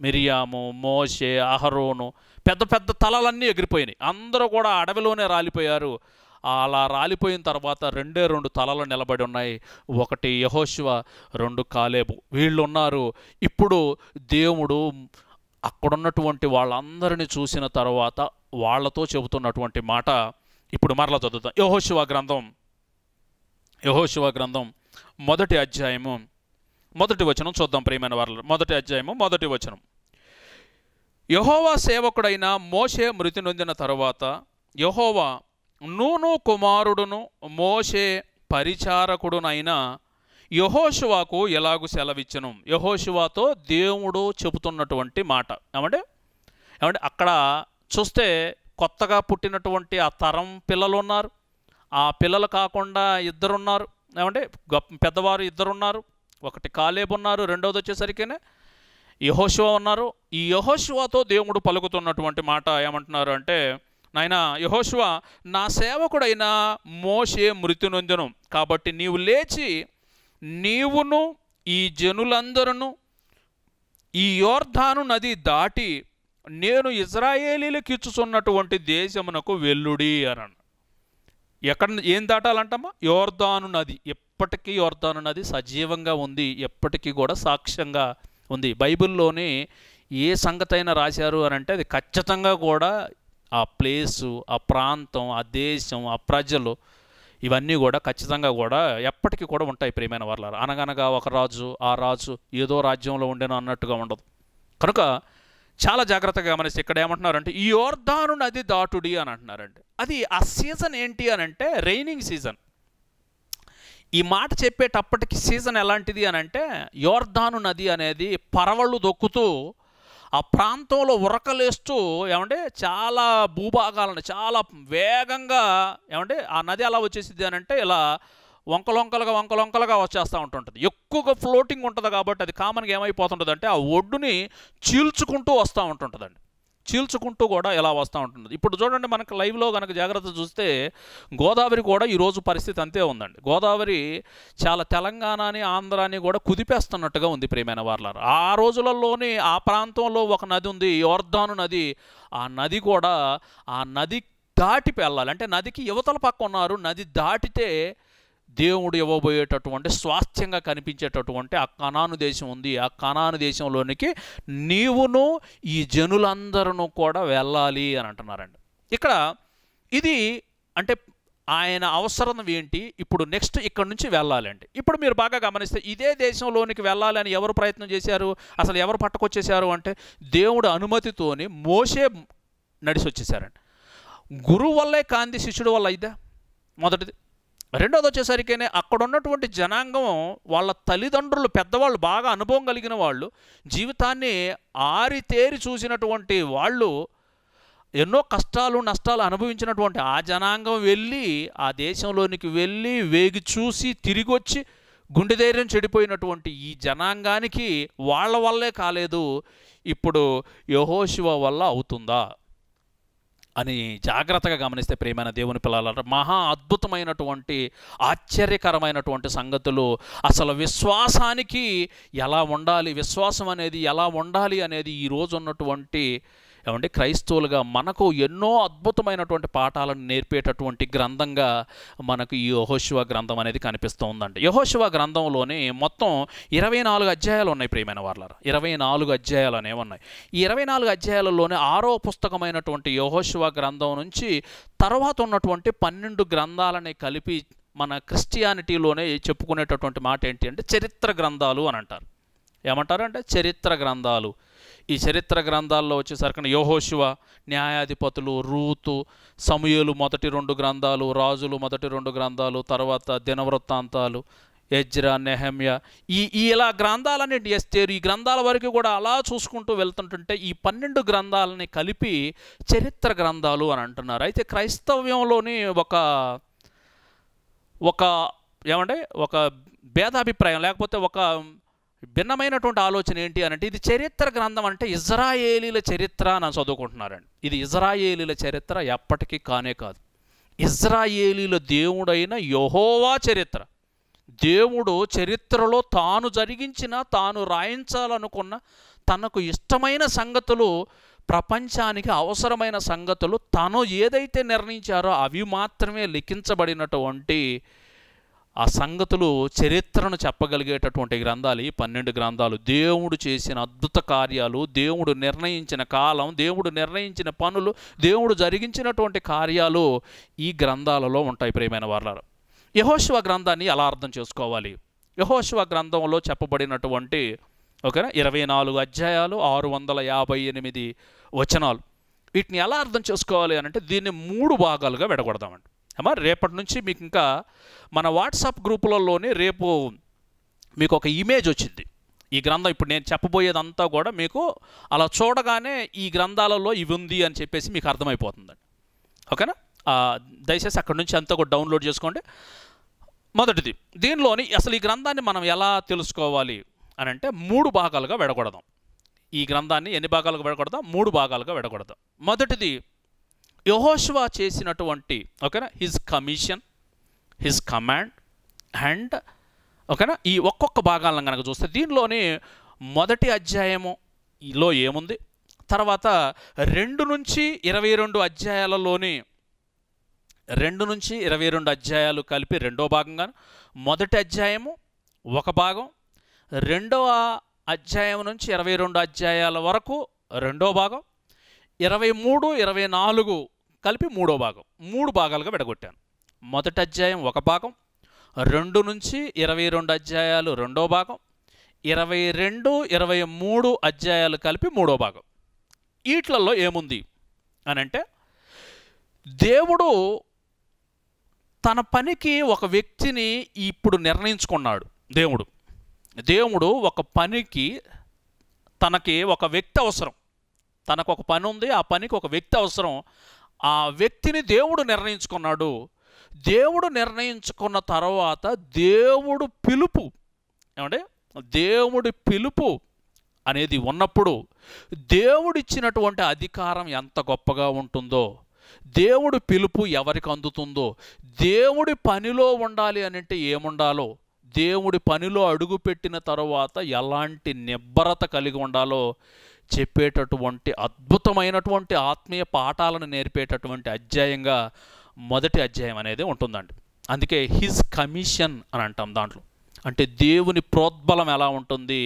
మిరియాము మోషే అహరోను పెద్ద పెద్ద తలలన్నీ ఎగిరిపోయినాయి అందరూ కూడా అడవిలోనే రాలిపోయారు అలా రాలిపోయిన తర్వాత రెండే రెండు తలలు నిలబడి ఉన్నాయి ఒకటి యహోశివ రెండు కాలేబు వీళ్ళున్నారు ఇప్పుడు దేవుడు అక్కడున్నటువంటి వాళ్ళందరినీ చూసిన తర్వాత వాళ్ళతో చెబుతున్నటువంటి మాట ఇప్పుడు మరల చదువుతాం యహోశివ గ్రంథం యహోశివ గ్రంథం మొదటి అధ్యాయము మొదటి వచనం చూద్దాం ప్రియమైన వారు మొదటి అధ్యాయము మొదటి వచనం యహోవా సేవకుడైన మోషే మృతి నొందిన తరువాత యహోవా నూను కుమారుడును మోషే పరిచారకుడునైన యహోశివాకు ఎలాగు సెలవిచ్చను యహోశివాతో దేవుడు చెబుతున్నటువంటి మాట ఏమంటే ఏమంటే అక్కడ చూస్తే కొత్తగా పుట్టినటువంటి ఆ తరం పిల్లలు ఉన్నారు ఆ పిల్లలు కాకుండా ఇద్దరున్నారు ఏమంటే పెద్దవారు ఇద్దరున్నారు ఒకటి కాలేబు ఉన్నారు రెండవది వచ్చేసరికినే యహోశివ ఉన్నారు ఈ యహోశివాతో దేవుడు పలుకుతున్నటువంటి మాట ఏమంటున్నారు అంటే నాయన యహోశ్వ నా సేవకుడైన మోషే మృతి కాబట్టి నీవు లేచి నీవును ఈ జనులందరూ ఈ యోర్ధాను నది దాటి నేను ఇజ్రాయేలీలకు ఇచ్చుచున్నటువంటి దేశమునకు వెల్లుడి అన్నాను ఎక్కడ ఏం దాటాలంటమ్మా యోర్ధాను నది ఎప్పటికీ యోర్ధాను నది సజీవంగా ఉంది ఎప్పటికీ కూడా సాక్ష్యంగా ఉంది బైబిల్లోని ఏ సంగతైనా రాశారు అని అంటే అది ఖచ్చితంగా కూడా ఆ ప్లేసు ఆ ప్రాంతం ఆ దేశం ఆ ప్రజలు ఇవన్నీ కూడా ఖచ్చితంగా కూడా ఎప్పటికీ కూడా ఉంటాయి ప్రియమైన వర్లారు అనగనగా ఒక రాజు ఆ రాజు ఏదో రాజ్యంలో ఉండేనో అన్నట్టుగా ఉండదు కనుక చాలా జాగ్రత్తగా గమనిస్తే ఇక్కడ ఏమంటున్నారంటే ఈ యోర్ధాను నది దాటుడి అని అంటున్నారండి అది ఆ సీజన్ ఏంటి అని అంటే రైనింగ్ సీజన్ ఈ మాట చెప్పేటప్పటికి సీజన్ ఎలాంటిది అని అంటే యోర్ధాను నది అనేది పరవళ్ళు దొక్కుతూ ఆ ప్రాంతంలో ఉరకలేస్తూ ఏమంటే చాలా భూభాగాలను చాలా వేగంగా ఏమంటే ఆ నది అలా వచ్చేసింది అని అంటే ఇలా వంకలొంకలుగా వంకలొంకలుగా వచ్చేస్తూ ఉంటుంటుంది ఎక్కువగా ఫ్లోటింగ్ ఉంటుంది కాబట్టి అది కామన్గా ఏమైపోతుంటుంది అంటే ఆ ఒడ్డుని చీల్చుకుంటూ వస్తూ ఉంటుంటుందండి చీల్చుకుంటూ కూడా ఇలా వస్తూ ఉంటుంది ఇప్పుడు చూడండి మనకు లైవ్లో కనుక జాగ్రత్త చూస్తే గోదావరి కూడా ఈరోజు పరిస్థితి అంతే ఉందండి గోదావరి చాలా తెలంగాణని ఆంధ్రాని కూడా కుదిపేస్తున్నట్టుగా ఉంది ప్రియమైన వార్లర్ ఆ రోజులలోనే ఆ ప్రాంతంలో ఒక నది ఉంది యోర్ధాను నది ఆ నది కూడా ఆ నది దాటి వెళ్ళాలి అంటే నదికి యువతల పక్క ఉన్నారు నది దాటితే దేవుడు ఇవ్వబోయేటటువంటి స్వాస్థ్యంగా కనిపించేటటువంటి ఆ కణాను దేశం ఉంది ఆ కణాను దేశంలోనికి నీవును ఈ జనులందరూ కూడా వెళ్ళాలి అని అంటున్నారండి ఇక్కడ ఇది అంటే ఆయన అవసరం ఏంటి ఇప్పుడు నెక్స్ట్ ఇక్కడ నుంచి వెళ్ళాలండి ఇప్పుడు మీరు బాగా గమనిస్తే ఇదే దేశంలోనికి వెళ్ళాలని ఎవరు ప్రయత్నం చేశారు అసలు ఎవరు పట్టుకొచ్చేసారు అంటే దేవుడు అనుమతితోని మోసే నడిచి వచ్చేసారండి గురువు వల్లే కాంతి శిష్యుడు వల్ల ఇదే మొదటిది రెండోది వచ్చేసరికైనా అక్కడ ఉన్నటువంటి జనాంగం వాళ్ళ తల్లిదండ్రులు పెద్దవాళ్ళు బాగా అనుభవం కలిగిన వాళ్ళు జీవితాన్ని ఆరితేరి చూసినటువంటి వాళ్ళు ఎన్నో కష్టాలు నష్టాలు అనుభవించినటువంటి ఆ జనాంగం వెళ్ళి ఆ దేశంలోనికి వెళ్ళి వేగి చూసి తిరిగి వచ్చి గుండె ధైర్యం చెడిపోయినటువంటి ఈ జనాంగానికి వాళ్ళ వల్లే కాలేదు ఇప్పుడు యహోశివ వల్ల అవుతుందా అని జాగ్రత్తగా గమనిస్తే ప్రేమైన దేవుని పిల్లల మహా అద్భుతమైనటువంటి ఆశ్చర్యకరమైనటువంటి సంగతులు అసలు విశ్వాసానికి ఎలా ఉండాలి విశ్వాసం అనేది ఎలా ఉండాలి అనేది ఈరోజు ఉన్నటువంటి ఏమంటే క్రైస్తవులుగా మనకు ఎన్నో అద్భుతమైనటువంటి పాఠాలను నేర్పేటటువంటి గ్రంథంగా మనకు ఈ యహోశివ గ్రంథం అనేది కనిపిస్తూ ఉందండి యహోశివ గ్రంథంలోనే మొత్తం ఇరవై నాలుగు అధ్యాయాలు ఉన్నాయి ప్రియమైన వాళ్ళారు ఇరవై నాలుగు అధ్యాయాలు అనేవి ఉన్నాయి ఈ ఇరవై నాలుగు అధ్యాయాలలోనే ఆరో పుస్తకమైనటువంటి యహోశివ గ్రంథం నుంచి తర్వాత ఉన్నటువంటి పన్నెండు గ్రంథాలని కలిపి మన క్రిస్టియానిటీలోనే చెప్పుకునేటటువంటి మాట ఏంటి అంటే చరిత్ర గ్రంథాలు అని అంటారు ఏమంటారు అంటే చరిత్ర గ్రంథాలు ఈ చరిత్ర గ్రంథాల్లో వచ్చేసరికి యోహోశివ న్యాయాధిపతులు రూతు సమయులు మొదటి రెండు గ్రంథాలు రాజులు మొదటి రెండు గ్రంథాలు తర్వాత దినవృత్తాంతాలు ఎజ్రా నెహమ్య ఈ ఇలా గ్రంథాలన్నింటి ఎస్తేరు ఈ గ్రంథాల వరకు కూడా అలా చూసుకుంటూ వెళ్తుంటుంటే ఈ పన్నెండు గ్రంథాలని కలిపి చరిత్ర గ్రంథాలు అని అంటున్నారు అయితే క్రైస్తవ్యంలోని ఒక ఒక ఏమంటే ఒక భేదాభిప్రాయం లేకపోతే ఒక భిన్నమైనటువంటి ఆలోచన ఏంటి అనంటే ఇది చరిత్ర గ్రంథం అంటే ఇజ్రాయేలీల చరిత్ర అని చదువుకుంటున్నారండి ఇది ఇజ్రాయేలీల చరిత్ర ఎప్పటికీ కానే కాదు ఇజ్రాయేలీల దేవుడైన యహోవా చరిత్ర దేవుడు చరిత్రలో తాను జరిగించిన తాను రాయించాలనుకున్న తనకు ఇష్టమైన సంగతులు ప్రపంచానికి అవసరమైన సంగతులు తను ఏదైతే నిర్ణయించారో అవి మాత్రమే లిఖించబడినటువంటి ఆ సంగతులు చరిత్రను చెప్పగలిగేటటువంటి గ్రంథాలు ఈ పన్నెండు గ్రంథాలు దేవుడు చేసిన అద్భుత కార్యాలు దేవుడు నిర్ణయించిన కాలం దేవుడు నిర్ణయించిన పనులు దేవుడు జరిగించినటువంటి కార్యాలు ఈ గ్రంథాలలో ఉంటాయి ప్రియమైన వాళ్ళ యహోశివ గ్రంథాన్ని ఎలా అర్థం చేసుకోవాలి యహోశివ గ్రంథంలో చెప్పబడినటువంటి ఓకేనా ఇరవై నాలుగు అధ్యాయాలు ఆరు వందల యాభై ఎనిమిది వచనాలు వీటిని ఎలా అర్థం చేసుకోవాలి అని అంటే దీన్ని మూడు భాగాలుగా విడగొడదామండి అమ్మా రేపటి నుంచి మీకు ఇంకా మన వాట్సాప్ గ్రూపులలోనే రేపు మీకు ఒక ఇమేజ్ వచ్చింది ఈ గ్రంథం ఇప్పుడు నేను చెప్పబోయేదంతా కూడా మీకు అలా చూడగానే ఈ గ్రంథాలలో ఇవి ఉంది అని చెప్పేసి మీకు అర్థమైపోతుందండి ఓకేనా దయచేసి అక్కడి నుంచి అంతా కూడా డౌన్లోడ్ చేసుకోండి మొదటిది దీనిలోని అసలు ఈ గ్రంథాన్ని మనం ఎలా తెలుసుకోవాలి అని అంటే మూడు భాగాలుగా విడగొడదాం ఈ గ్రంథాన్ని ఎన్ని భాగాలుగా విడగొడదాం మూడు భాగాలుగా విడగొడదాం మొదటిది యహోష్వా చేసినటువంటి ఓకేనా his commission his command and ఓకేనా ఈ ఒక్కొక్క భాగాలను కనుక చూస్తే దీనిలోని మొదటి అధ్యాయములో ఏముంది తర్వాత రెండు నుంచి ఇరవై రెండు అధ్యాయాలలోని రెండు నుంచి ఇరవై రెండు అధ్యాయాలు కలిపి రెండో భాగంగా మొదటి అధ్యాయము ఒక భాగం రెండవ అధ్యాయం నుంచి ఇరవై రెండు అధ్యాయాల వరకు రెండో భాగం ఇరవై మూడు ఇరవై నాలుగు కలిపి మూడో భాగం మూడు భాగాలుగా విడగొట్టాను మొదటి అధ్యాయం ఒక భాగం రెండు నుంచి ఇరవై రెండు అధ్యాయాలు రెండో భాగం ఇరవై రెండు ఇరవై మూడు అధ్యాయాలు కలిపి మూడో భాగం వీటిలలో ఏముంది అని అంటే దేవుడు తన పనికి ఒక వ్యక్తిని ఇప్పుడు నిర్ణయించుకున్నాడు దేవుడు దేవుడు ఒక పనికి తనకి ఒక వ్యక్తి అవసరం తనకు ఒక పని ఉంది ఆ పనికి ఒక వ్యక్తి అవసరం ఆ వ్యక్తిని దేవుడు నిర్ణయించుకున్నాడు దేవుడు నిర్ణయించుకున్న తర్వాత దేవుడు పిలుపు ఏమంటే దేవుడి పిలుపు అనేది ఉన్నప్పుడు దేవుడిచ్చినటువంటి అధికారం ఎంత గొప్పగా ఉంటుందో దేవుడి పిలుపు ఎవరికి అందుతుందో దేవుడి పనిలో ఉండాలి అని అంటే ఏముండాలో దేవుడి పనిలో అడుగుపెట్టిన తర్వాత ఎలాంటి నిబ్బరత కలిగి ఉండాలో చెప్పేటటువంటి అద్భుతమైనటువంటి ఆత్మీయ పాఠాలను నేర్పేటటువంటి అధ్యాయంగా మొదటి అధ్యాయం అనేది ఉంటుందండి అందుకే హిజ్ కమిషన్ అని అంటాం దాంట్లో అంటే దేవుని ప్రోద్బలం ఎలా ఉంటుంది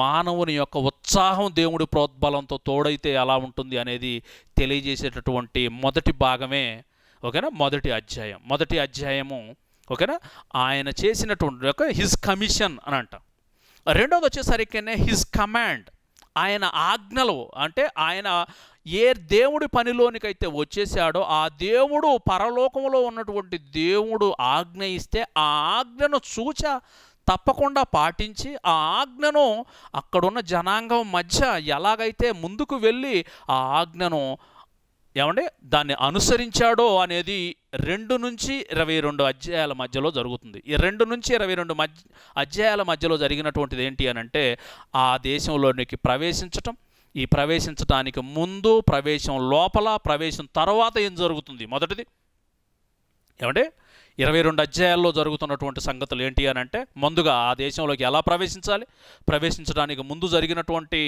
మానవుని యొక్క ఉత్సాహం దేవుడి ప్రోద్బలంతో తోడైతే ఎలా ఉంటుంది అనేది తెలియజేసేటటువంటి మొదటి భాగమే ఓకేనా మొదటి అధ్యాయం మొదటి అధ్యాయము ఓకేనా ఆయన చేసినటువంటి యొక్క హిజ్ కమిషన్ అని అంటాం రెండోది వచ్చేసరికి హిజ్ కమాండ్ ఆయన ఆజ్ఞలు అంటే ఆయన ఏ దేవుడి పనిలోనికైతే వచ్చేసాడో ఆ దేవుడు పరలోకంలో ఉన్నటువంటి దేవుడు ఆజ్ఞ ఇస్తే ఆ ఆజ్ఞను చూచ తప్పకుండా పాటించి ఆ ఆజ్ఞను అక్కడున్న జనాంగం మధ్య ఎలాగైతే ముందుకు వెళ్ళి ఆ ఆజ్ఞను ఏమంటే దాన్ని అనుసరించాడో అనేది రెండు నుంచి ఇరవై రెండు అధ్యాయాల మధ్యలో జరుగుతుంది ఈ రెండు నుంచి ఇరవై రెండు మధ్య అధ్యాయాల మధ్యలో జరిగినటువంటిది ఏంటి అని అంటే ఆ దేశంలోనికి ప్రవేశించటం ఈ ప్రవేశించటానికి ముందు ప్రవేశం లోపల ప్రవేశం తర్వాత ఏం జరుగుతుంది మొదటిది ఏమంటే ఇరవై రెండు అధ్యాయాల్లో జరుగుతున్నటువంటి సంగతులు ఏంటి అని అంటే ముందుగా ఆ దేశంలోకి ఎలా ప్రవేశించాలి ప్రవేశించడానికి ముందు జరిగినటువంటి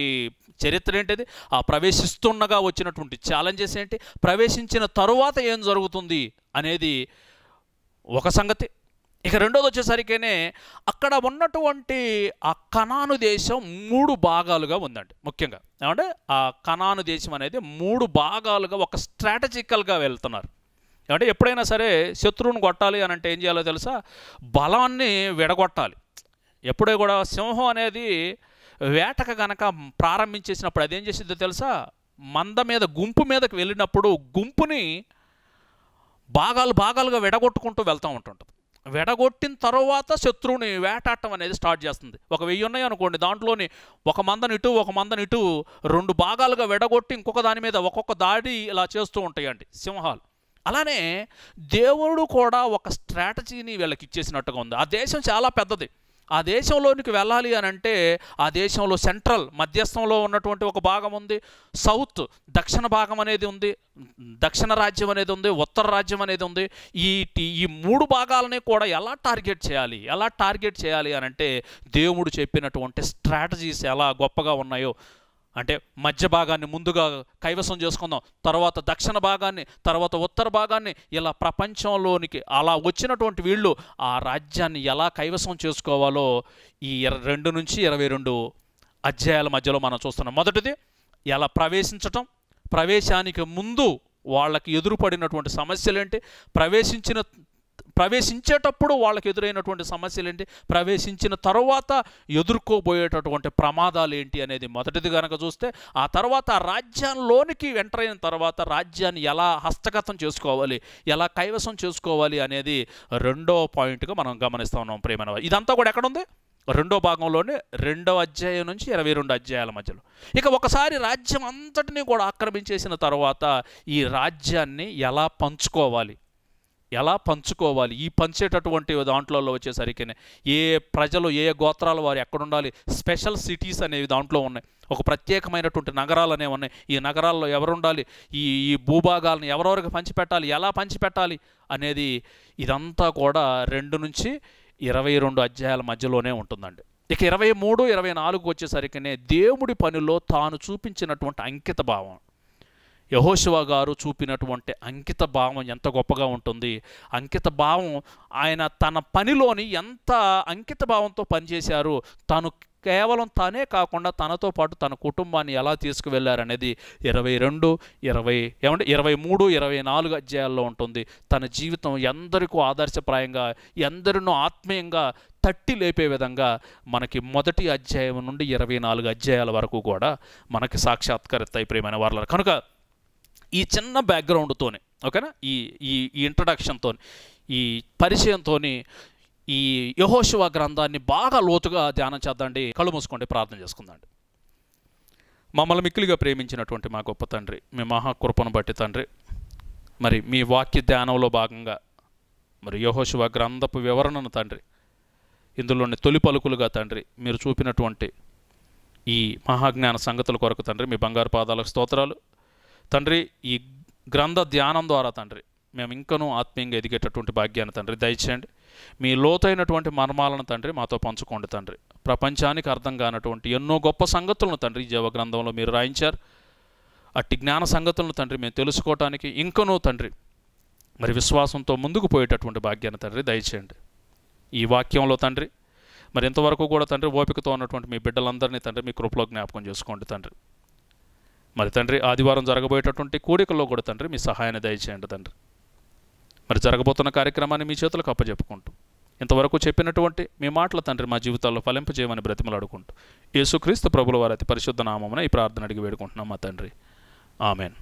చరిత్ర ఏంటిది ఆ ప్రవేశిస్తుండగా వచ్చినటువంటి ఛాలెంజెస్ ఏంటి ప్రవేశించిన తరువాత ఏం జరుగుతుంది అనేది ఒక సంగతి ఇక రెండోది వచ్చేసరికేనే అక్కడ ఉన్నటువంటి ఆ కణాను దేశం మూడు భాగాలుగా ఉందండి ముఖ్యంగా ఏమంటే ఆ కణాను దేశం అనేది మూడు భాగాలుగా ఒక స్ట్రాటజికల్గా వెళ్తున్నారు అంటే ఎప్పుడైనా సరే శత్రువుని కొట్టాలి అని అంటే ఏం చేయాలో తెలుసా బలాన్ని విడగొట్టాలి ఎప్పుడే కూడా సింహం అనేది వేటక గనక ప్రారంభించేసినప్పుడు అదేం చేసిందో తెలుసా మంద మీద గుంపు మీదకి వెళ్ళినప్పుడు గుంపుని భాగాలు భాగాలుగా విడగొట్టుకుంటూ వెళ్తూ ఉంటుంటుంది విడగొట్టిన తర్వాత శత్రువుని వేటాడటం అనేది స్టార్ట్ చేస్తుంది ఒక వెయ్యి ఉన్నాయి అనుకోండి దాంట్లోని ఒక మందని ఇటు ఒక మందని ఇటు రెండు భాగాలుగా విడగొట్టి ఇంకొక దాని మీద ఒక్కొక్క దాడి ఇలా చేస్తూ ఉంటాయండి సింహాలు అలానే దేవుడు కూడా ఒక స్ట్రాటజీని వీళ్ళకి ఇచ్చేసినట్టుగా ఉంది ఆ దేశం చాలా పెద్దది ఆ దేశంలోనికి వెళ్ళాలి అని అంటే ఆ దేశంలో సెంట్రల్ మధ్యస్థంలో ఉన్నటువంటి ఒక భాగం ఉంది సౌత్ దక్షిణ భాగం అనేది ఉంది దక్షిణ రాజ్యం అనేది ఉంది ఉత్తర రాజ్యం అనేది ఉంది ఈ ఈ మూడు భాగాలని కూడా ఎలా టార్గెట్ చేయాలి ఎలా టార్గెట్ చేయాలి అని అంటే దేవుడు చెప్పినటువంటి స్ట్రాటజీస్ ఎలా గొప్పగా ఉన్నాయో అంటే మధ్య భాగాన్ని ముందుగా కైవసం చేసుకుందాం తర్వాత దక్షిణ భాగాన్ని తర్వాత ఉత్తర భాగాన్ని ఇలా ప్రపంచంలోనికి అలా వచ్చినటువంటి వీళ్ళు ఆ రాజ్యాన్ని ఎలా కైవసం చేసుకోవాలో ఈ రెండు నుంచి ఇరవై రెండు అధ్యాయాల మధ్యలో మనం చూస్తున్నాం మొదటిది ఎలా ప్రవేశించటం ప్రవేశానికి ముందు వాళ్ళకి ఎదురుపడినటువంటి సమస్యలు ఏంటి ప్రవేశించిన ప్రవేశించేటప్పుడు వాళ్ళకి ఎదురైనటువంటి సమస్యలు ఏంటి ప్రవేశించిన తర్వాత ఎదుర్కోబోయేటటువంటి ప్రమాదాలు ఏంటి అనేది మొదటిది కనుక చూస్తే ఆ తర్వాత రాజ్యంలోనికి ఎంటర్ అయిన తర్వాత రాజ్యాన్ని ఎలా హస్తగతం చేసుకోవాలి ఎలా కైవసం చేసుకోవాలి అనేది రెండో పాయింట్గా మనం గమనిస్తూ ఉన్నాం ప్రేమ ఇదంతా కూడా ఎక్కడుంది రెండో భాగంలోనే రెండో అధ్యాయం నుంచి ఇరవై రెండు అధ్యాయాల మధ్యలో ఇక ఒకసారి రాజ్యం అంతటినీ కూడా ఆక్రమించేసిన తర్వాత ఈ రాజ్యాన్ని ఎలా పంచుకోవాలి ఎలా పంచుకోవాలి ఈ పంచేటటువంటి దాంట్లో వచ్చేసరికి ఏ ప్రజలు ఏ గోత్రాల వారు ఎక్కడుండాలి స్పెషల్ సిటీస్ అనేవి దాంట్లో ఉన్నాయి ఒక ప్రత్యేకమైనటువంటి నగరాలు అనేవి ఉన్నాయి ఈ నగరాల్లో ఎవరుండాలి ఈ ఈ భూభాగాలను ఎవరెవరికి పంచిపెట్టాలి ఎలా పంచిపెట్టాలి అనేది ఇదంతా కూడా రెండు నుంచి ఇరవై రెండు అధ్యాయాల మధ్యలోనే ఉంటుందండి ఇక ఇరవై మూడు ఇరవై నాలుగు వచ్చేసరికి దేవుడి పనిలో తాను చూపించినటువంటి అంకిత భావం యహోశివ గారు చూపినటువంటి అంకిత భావం ఎంత గొప్పగా ఉంటుంది అంకిత భావం ఆయన తన పనిలోని ఎంత అంకిత భావంతో పనిచేశారు తను కేవలం తనే కాకుండా తనతో పాటు తన కుటుంబాన్ని ఎలా తీసుకువెళ్లారనేది ఇరవై రెండు ఇరవై ఏమంటే ఇరవై మూడు ఇరవై నాలుగు అధ్యాయాల్లో ఉంటుంది తన జీవితం ఎందరికీ ఆదర్శప్రాయంగా ఎందరినో ఆత్మీయంగా తట్టి లేపే విధంగా మనకి మొదటి అధ్యాయం నుండి ఇరవై నాలుగు అధ్యాయాల వరకు కూడా మనకి సాక్షాత్కరిస్తాయి ప్రియమైన వారు కనుక ఈ చిన్న బ్యాక్గ్రౌండ్తోనే ఓకేనా ఈ ఈ ఈ ఇంట్రడక్షన్తో ఈ పరిచయంతో ఈ యహోశివ గ్రంథాన్ని బాగా లోతుగా ధ్యానం చేద్దండి కళ్ళు మూసుకోండి ప్రార్థన చేసుకుందండి మమ్మల్ని మిక్కిలిగా ప్రేమించినటువంటి మా గొప్ప తండ్రి మీ మహాకృపను బట్టి తండ్రి మరి మీ వాక్య ధ్యానంలో భాగంగా మరి యహోశివ గ్రంథపు వివరణను తండ్రి ఇందులోని తొలి పలుకులుగా తండ్రి మీరు చూపినటువంటి ఈ మహాజ్ఞాన సంగతుల కొరకు తండ్రి మీ బంగారు పాదాలకు స్తోత్రాలు తండ్రి ఈ గ్రంథ ధ్యానం ద్వారా తండ్రి మేము ఇంకనూ ఆత్మీయంగా ఎదిగేటటువంటి భాగ్యాన్ని తండ్రి దయచేయండి మీ లోతైనటువంటి మర్మాలను తండ్రి మాతో పంచుకోండి తండ్రి ప్రపంచానికి అర్థం కానటువంటి ఎన్నో గొప్ప సంగతులను తండ్రి జీవ గ్రంథంలో మీరు రాయించారు అట్టి జ్ఞాన సంగతులను తండ్రి మేము తెలుసుకోవటానికి ఇంకనూ తండ్రి మరి విశ్వాసంతో ముందుకు పోయేటటువంటి భాగ్యాన్ని తండ్రి దయచేయండి ఈ వాక్యంలో తండ్రి మరి ఇంతవరకు కూడా తండ్రి ఓపికతో ఉన్నటువంటి మీ బిడ్డలందరినీ తండ్రి మీ కృపలో జ్ఞాపకం చేసుకోండి తండ్రి మరి తండ్రి ఆదివారం జరగబోయేటటువంటి కోడికల్లో కూడా తండ్రి మీ సహాయాన్ని దయచేయండి తండ్రి మరి జరగబోతున్న కార్యక్రమాన్ని మీ చేతులకు అప్పచెప్పుకుంటూ ఇంతవరకు చెప్పినటువంటి మీ మాటల తండ్రి మా జీవితాల్లో ఫలింపజేయమని బ్రతిమలాడుకుంటూ యేసుక్రీస్తు ప్రభుల వారి అతి పరిశుద్ధ నామమున ఈ ప్రార్థన అడిగి వేడుకుంటున్నాం మా తండ్రి ఆమెన్